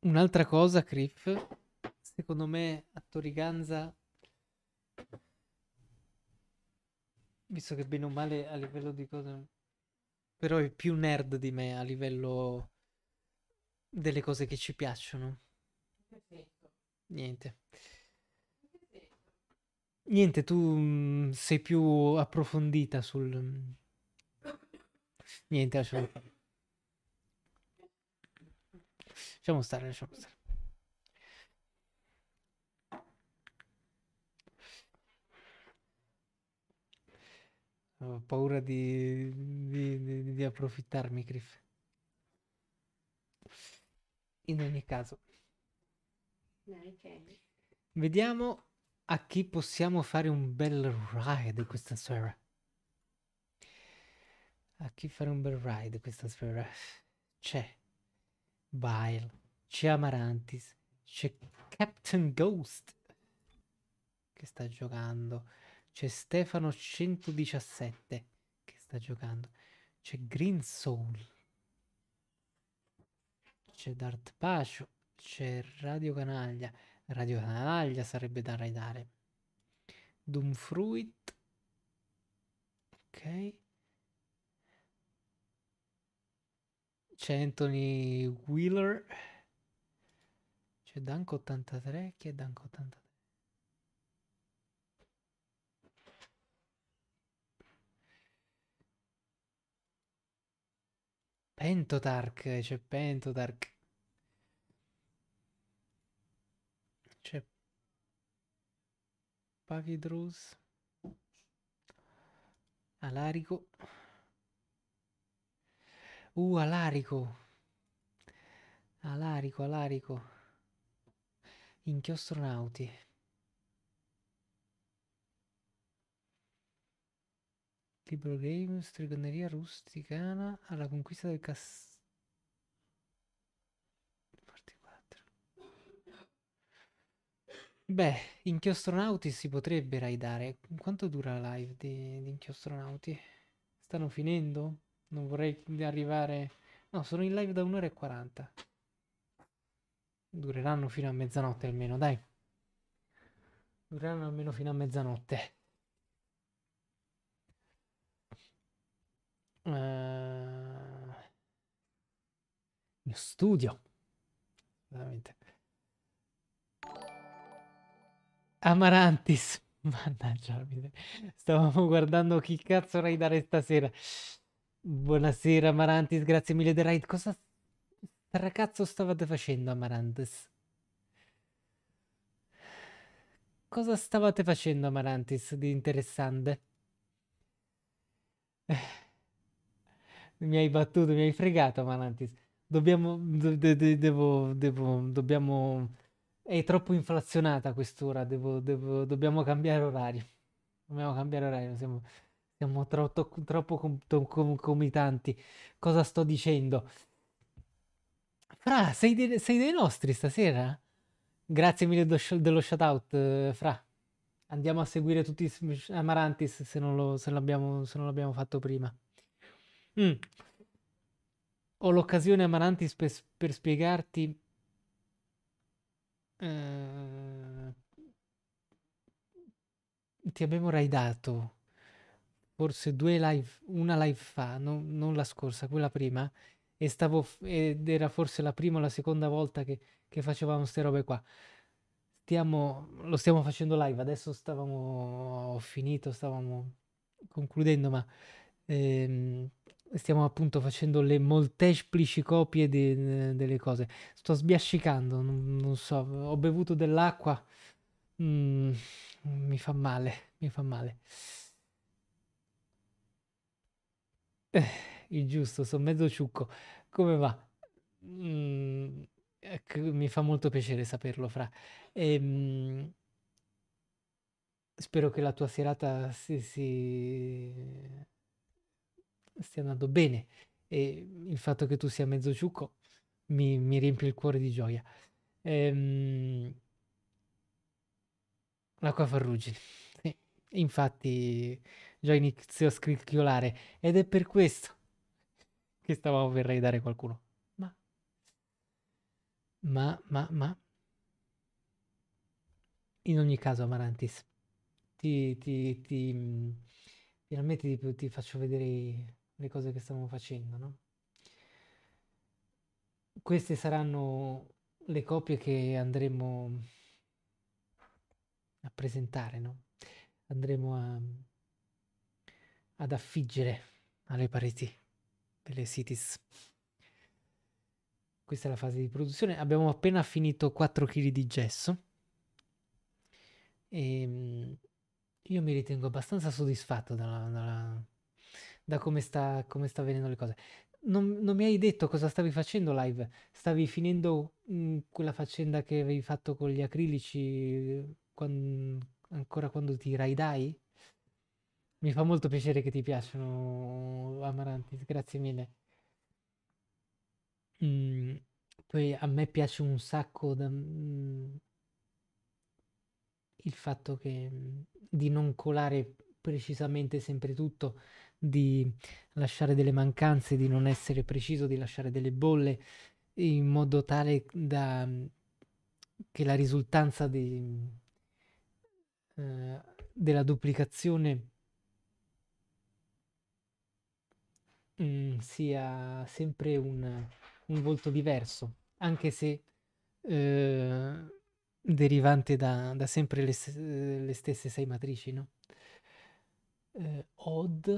Speaker 2: un'altra cosa, Criff, secondo me a Toriganza, visto che bene o male a livello di cose, però è più nerd di me a livello delle cose che ci piacciono. Perfetto. Niente. Perfetto. Niente, tu mh, mm, sei più approfondita sul, mm, Niente, lasciamo stare. Lasciamo stare, lasciamo stare. Ho paura di, di, di, di approfittarmi, Griff. In ogni caso.
Speaker 1: Okay.
Speaker 2: Vediamo a chi possiamo fare un bel ride questa sera a chi fare un bel ride questa sfera c'è Bile c'è Amarantis c'è Captain Ghost che sta giocando c'è Stefano 117 che sta giocando c'è Green Soul c'è Dart Pacio c'è Radio Canaglia Radio Canaglia sarebbe da raidare Doomfruit ok C'è Anthony Wheeler. C'è Danco 83. Chi è Danco 83? Pentotark, c'è Pentotark. C'è Pachydrus. Alarico. Uh, Alarico. Alarico, Alarico. Inchiostronauti. Libro Game, stregoneria rusticana alla conquista del castello. Beh, Inchiostronauti si potrebbe raidare. Quanto dura la live di, di Inchiostronauti? Stanno finendo? Non vorrei arrivare... No, sono in live da un'ora e 40. Dureranno fino a mezzanotte almeno, dai. Dureranno almeno fino a mezzanotte. Uh... Eh, Lo studio. Veramente. Amarantis. Mannaggia, stavamo guardando chi cazzo vorrei dare stasera. Buonasera Amarantis, grazie mille del raid. Cosa ragazzo stavate facendo Amarantis? Cosa stavate facendo Amarantis di interessante? Eh, mi hai battuto, mi hai fregato Amarantis. Dobbiamo... De de devo... devo... dobbiamo... È troppo inflazionata quest'ora, devo, devo, dobbiamo cambiare orario. Dobbiamo cambiare orario, siamo... Siamo tro- troppo concomitanti. Com- Cosa sto dicendo? Fra, sei, de- sei, dei nostri stasera? Grazie mille do- dello out, Fra. Andiamo a seguire tutti i Amarantis se non, lo, se, l'abbiamo, se non l'abbiamo fatto prima. Mm. Ho l'occasione, Amarantis, per, per spiegarti... Eh... Ti abbiamo raidato forse due live, una live fa, no, non la scorsa, quella prima, e stavo, ed era forse la prima o la seconda volta che, che facevamo queste robe qua. Stiamo, lo stiamo facendo live, adesso stavamo, ho finito, stavamo concludendo, ma ehm, stiamo appunto facendo le molteplici copie de, delle cose. Sto sbiascicando, non, non, so, ho bevuto dell'acqua, mm, mi fa male, mi fa male. Eh, il giusto, sono mezzo ciucco. Come va? Mhmm, ec ecco, mi fa molto piacere saperlo, Fra. Ehm spero che la tua serata si si stia andando bene e il fatto che tu sia mezzo ciucco mi mi riempie il cuore di gioia. Ehm L'acqua fa ruggine. infatti già inizio a scricchiolare ed è per questo che stavamo per raidare qualcuno. Ma, ma, ma, ma. In ogni caso, Amarantis, ti, ti, ti mm, finalmente ti, ti, faccio vedere le cose che stiamo facendo, no? Queste saranno le copie che andremo a presentare, no? Andremo a ad affiggere alle pareti delle cities. Questa è la fase di produzione. Abbiamo appena finito 4 kg di gesso. E ehm, io mi ritengo abbastanza soddisfatto dalla, dalla, da come sta, come sta avvenendo le cose. Non, non, mi hai detto cosa stavi facendo live. Stavi finendo mh, mm, quella faccenda che avevi fatto con gli acrilici eh, quando, ancora quando ti raidai? Mi fa molto piacere che ti piacciono Amarantis, grazie mille. Mm, poi a me piace un sacco da, mm, il fatto che, mm, di non colare precisamente sempre tutto, di lasciare delle mancanze, di non essere preciso, di lasciare delle bolle in modo tale da mm, che la risultanza di, mm, eh, della duplicazione mh, mm, sia sempre un, un, volto diverso, anche se eh, derivante da, da sempre le, le, stesse sei matrici, no? Eh, Odd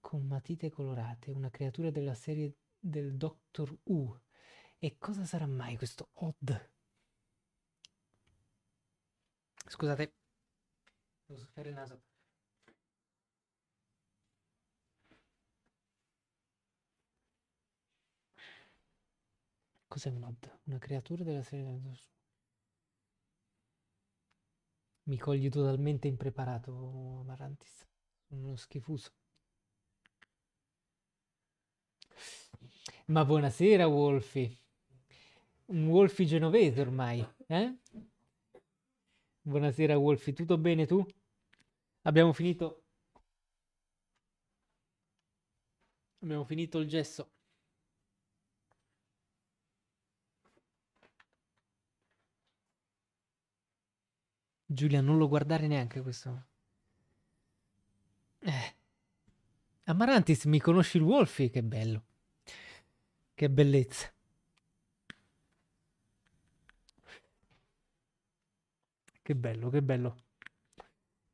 Speaker 2: con matite colorate, una creatura della serie del Doctor U. E cosa sarà mai questo Odd? Scusate, devo soffiare il naso. Cos'è un Od? Una creatura della serie... Mi cogli totalmente impreparato, Amarantis. Sono uno schifoso. Ma buonasera, Wolfi. Un Wolfi genovese ormai, eh? Buonasera, Wolfi. Tutto bene tu? Abbiamo finito... Abbiamo finito il gesso. Giulia, non lo guardare neanche questo. Eh. Amarantis, mi conosci il Wolfie? Che bello. Che bellezza. Che bello, che bello.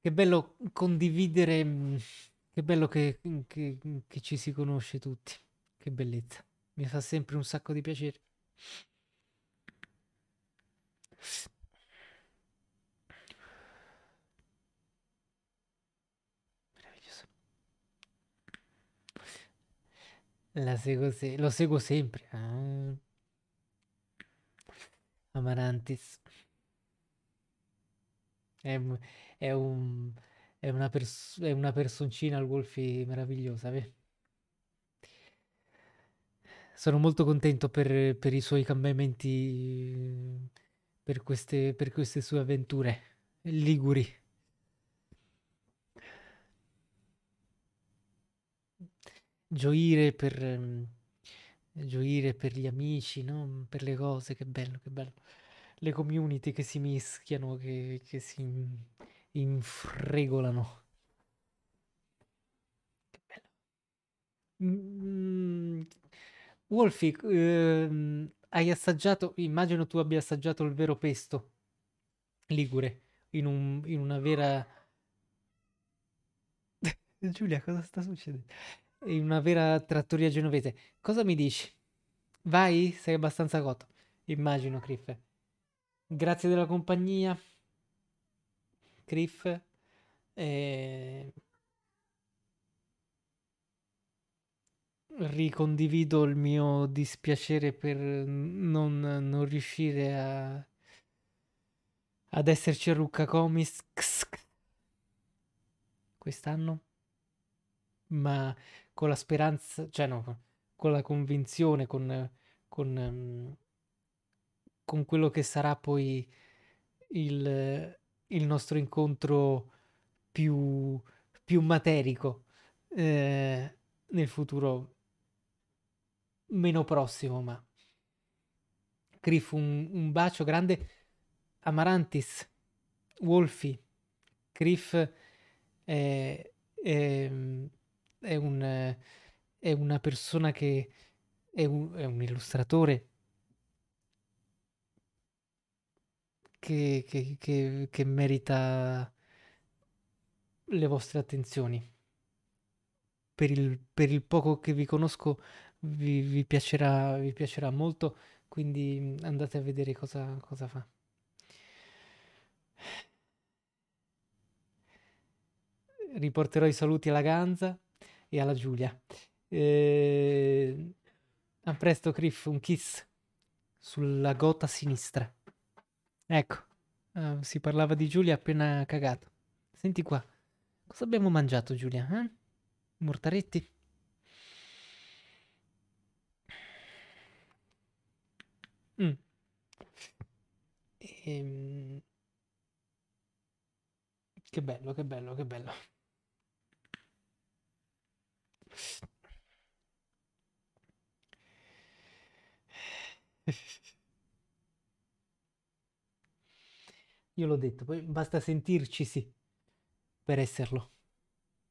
Speaker 2: Che bello condividere. Mm, che bello che, che, che ci si conosce tutti. Che bellezza. Mi fa sempre un sacco di piacere. seguo se lo seguo sempre. Ah. Amarantis. È, è, un, è, una pers- è una personcina al Wolfi meravigliosa, beh. Sono molto contento per, per i suoi cambiamenti, per queste, per queste sue avventure. Liguri. gioire per, ehm, gioire per gli amici, no? Mm, per le cose, che bello, che bello. Le community che si mischiano, che, che si mm, infregolano. Che bello. Mm, mm, Wolfie, ehm, hai assaggiato, immagino tu abbia assaggiato il vero pesto ligure in, un, in una vera... Giulia, cosa sta succedendo? in una vera trattoria genovese. Cosa mi dici? Vai? Sei abbastanza cotto. Immagino, Criff. Grazie della compagnia. Criff. E... Eh, ricondivido il mio dispiacere per non, non riuscire a... ad esserci a Rucca Comis quest'anno. Ma con la speranza, cioè no, con la convinzione, con, con, ehm, con quello che sarà poi il, il nostro incontro più, più materico eh, nel futuro meno prossimo, ma... Griff, un, un bacio grande. Amarantis, Wolfie, Griff... Eh, eh, è, un, è una persona che è un, è un illustratore che, che, che, che merita le vostre attenzioni. Per il, per il, poco che vi conosco vi, vi, piacerà, vi piacerà molto, quindi mm, andate a vedere cosa, cosa fa. Riporterò i saluti alla Ganza e alla Giulia. E... Ehm, a presto, Criff, un kiss sulla gota sinistra. Ecco, uh, si parlava di Giulia appena cagato. Senti qua, cosa abbiamo mangiato, Giulia? Eh? Mortaretti? Mm. Ehm... Che bello, che bello, che bello. Io l'ho detto, poi basta sentirci sì, per esserlo.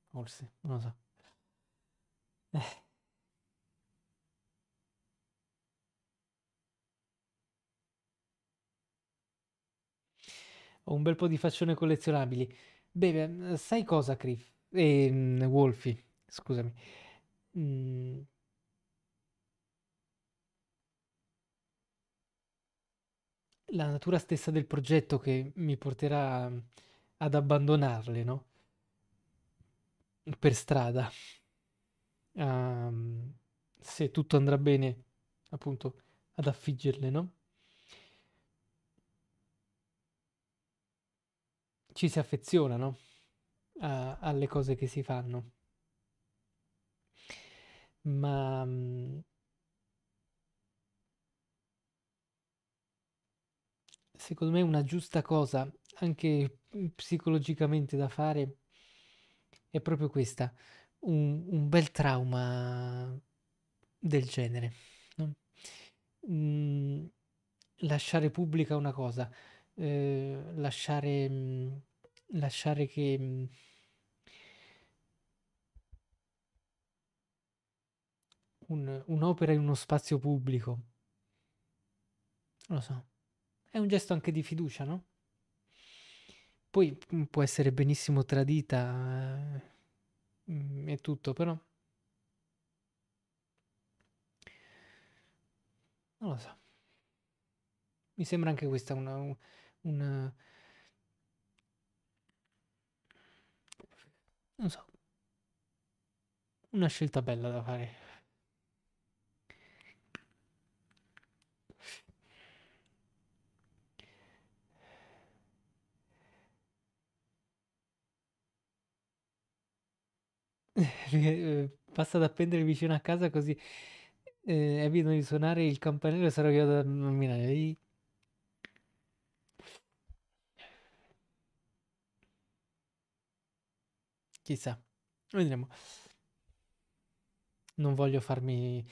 Speaker 2: Forse, non lo so. Eh. Ho un bel po' di faccione collezionabili. Beh, sai cosa, Criff? E eh, Wolfie? scusami. Mm. La natura stessa del progetto che mi porterà ad abbandonarle, no? Per strada. Um, se tutto andrà bene, appunto, ad affiggerle, no? Ci si affeziona, no? A, alle cose che si fanno ma mm, secondo me una giusta cosa, anche psicologicamente da fare, è proprio questa, un, un bel trauma del genere. No? Mm, lasciare pubblica una cosa, eh, lasciare, mm, lasciare che mm, un, un'opera in uno spazio pubblico. Non lo so. È un gesto anche di fiducia, no? Poi mm, può essere benissimo tradita eh, mm, e tutto, però... Non lo so. Mi sembra anche questa una, una... non so. Una scelta bella da fare. Basta eh, da appendere vicino a casa così eh, evitano di suonare il campanello e sarò io da nominare. I- Chissà, vedremo. Non voglio farmi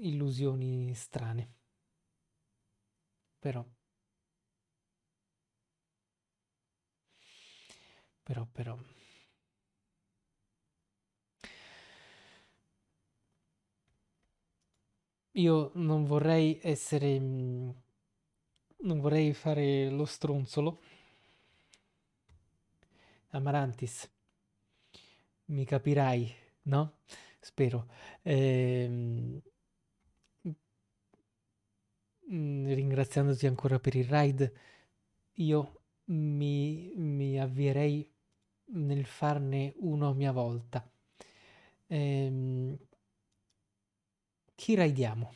Speaker 2: illusioni strane. Però. Però, però. io non vorrei essere... Mm, non vorrei fare lo stronzolo. Amarantis, mi capirai, no? Spero. Ehm mm, ringraziandoti ancora per il ride, io mi, mi avvierei nel farne uno a mia volta. Ehm, chi raidiamo?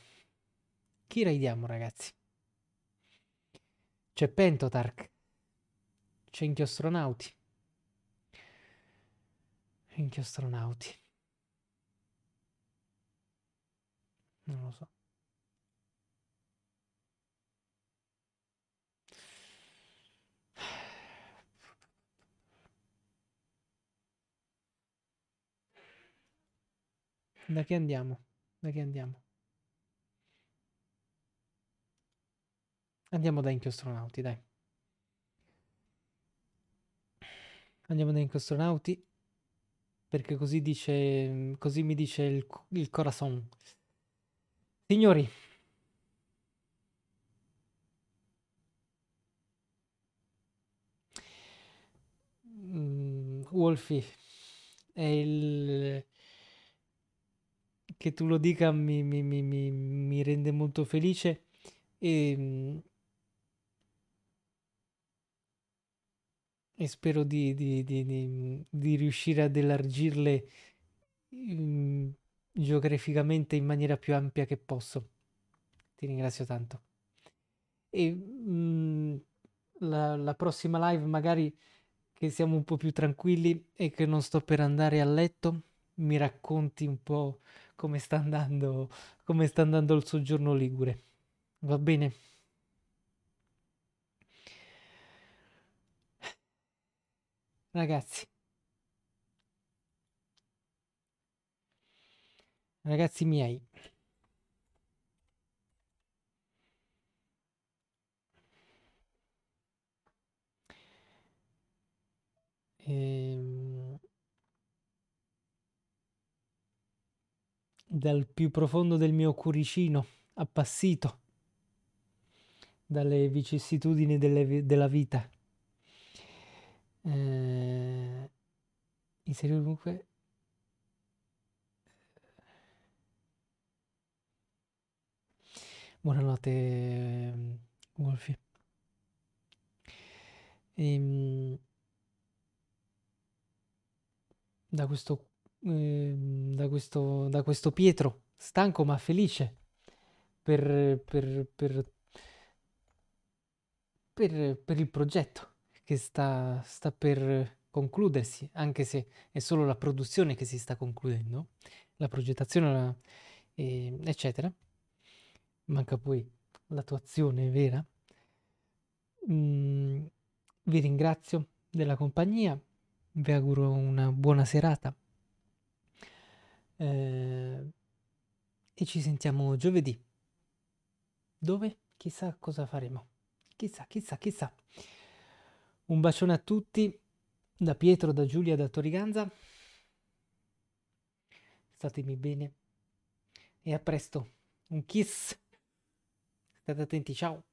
Speaker 2: Chi raidiamo, ragazzi? C'è Pentotark. C'è Inchiostronauti. Inchiostronauti. Non lo so. Da che andiamo? Da che andiamo? Andiamo da inchiostronauti, dai. Andiamo da inchiostronauti. Perché così dice. Così mi dice il, il corazon. Signori. Mm, Wolfie è il che tu lo dica mi, mi, mi, mi rende molto felice. E, ehm, e spero di, di, di, di, riuscire ad elargirle um, geograficamente in maniera più ampia che posso. Ti ringrazio tanto. E um, la, la, prossima live, magari che siamo un po' più tranquilli e che non sto per andare a letto, mi racconti un po' come sta andando, come sta andando il soggiorno ligure. Va bene? Ragazzi, ragazzi miei, ehm... dal più profondo del mio cuoricino, appassito dalle vicissitudini delle, della vita. Eh, inserire comunque eh, Buonanotte, Wolfie. E, ehm, da questo Ehm, da, questo, da questo Pietro, stanco ma felice per, per, per, per, per il progetto che sta, sta per concludersi, anche se è solo la produzione che si sta concludendo, la progettazione, la, eh, eccetera. Manca poi l'attuazione vera. Mm, vi ringrazio della compagnia, vi auguro una buona serata eh, e ci sentiamo giovedì. Dove? Chissà cosa faremo. Chissà, chissà, chissà. Un bacione a tutti da Pietro, da Giulia, da Toriganza. Statemi bene e a presto. Un kiss. State attenti, ciao.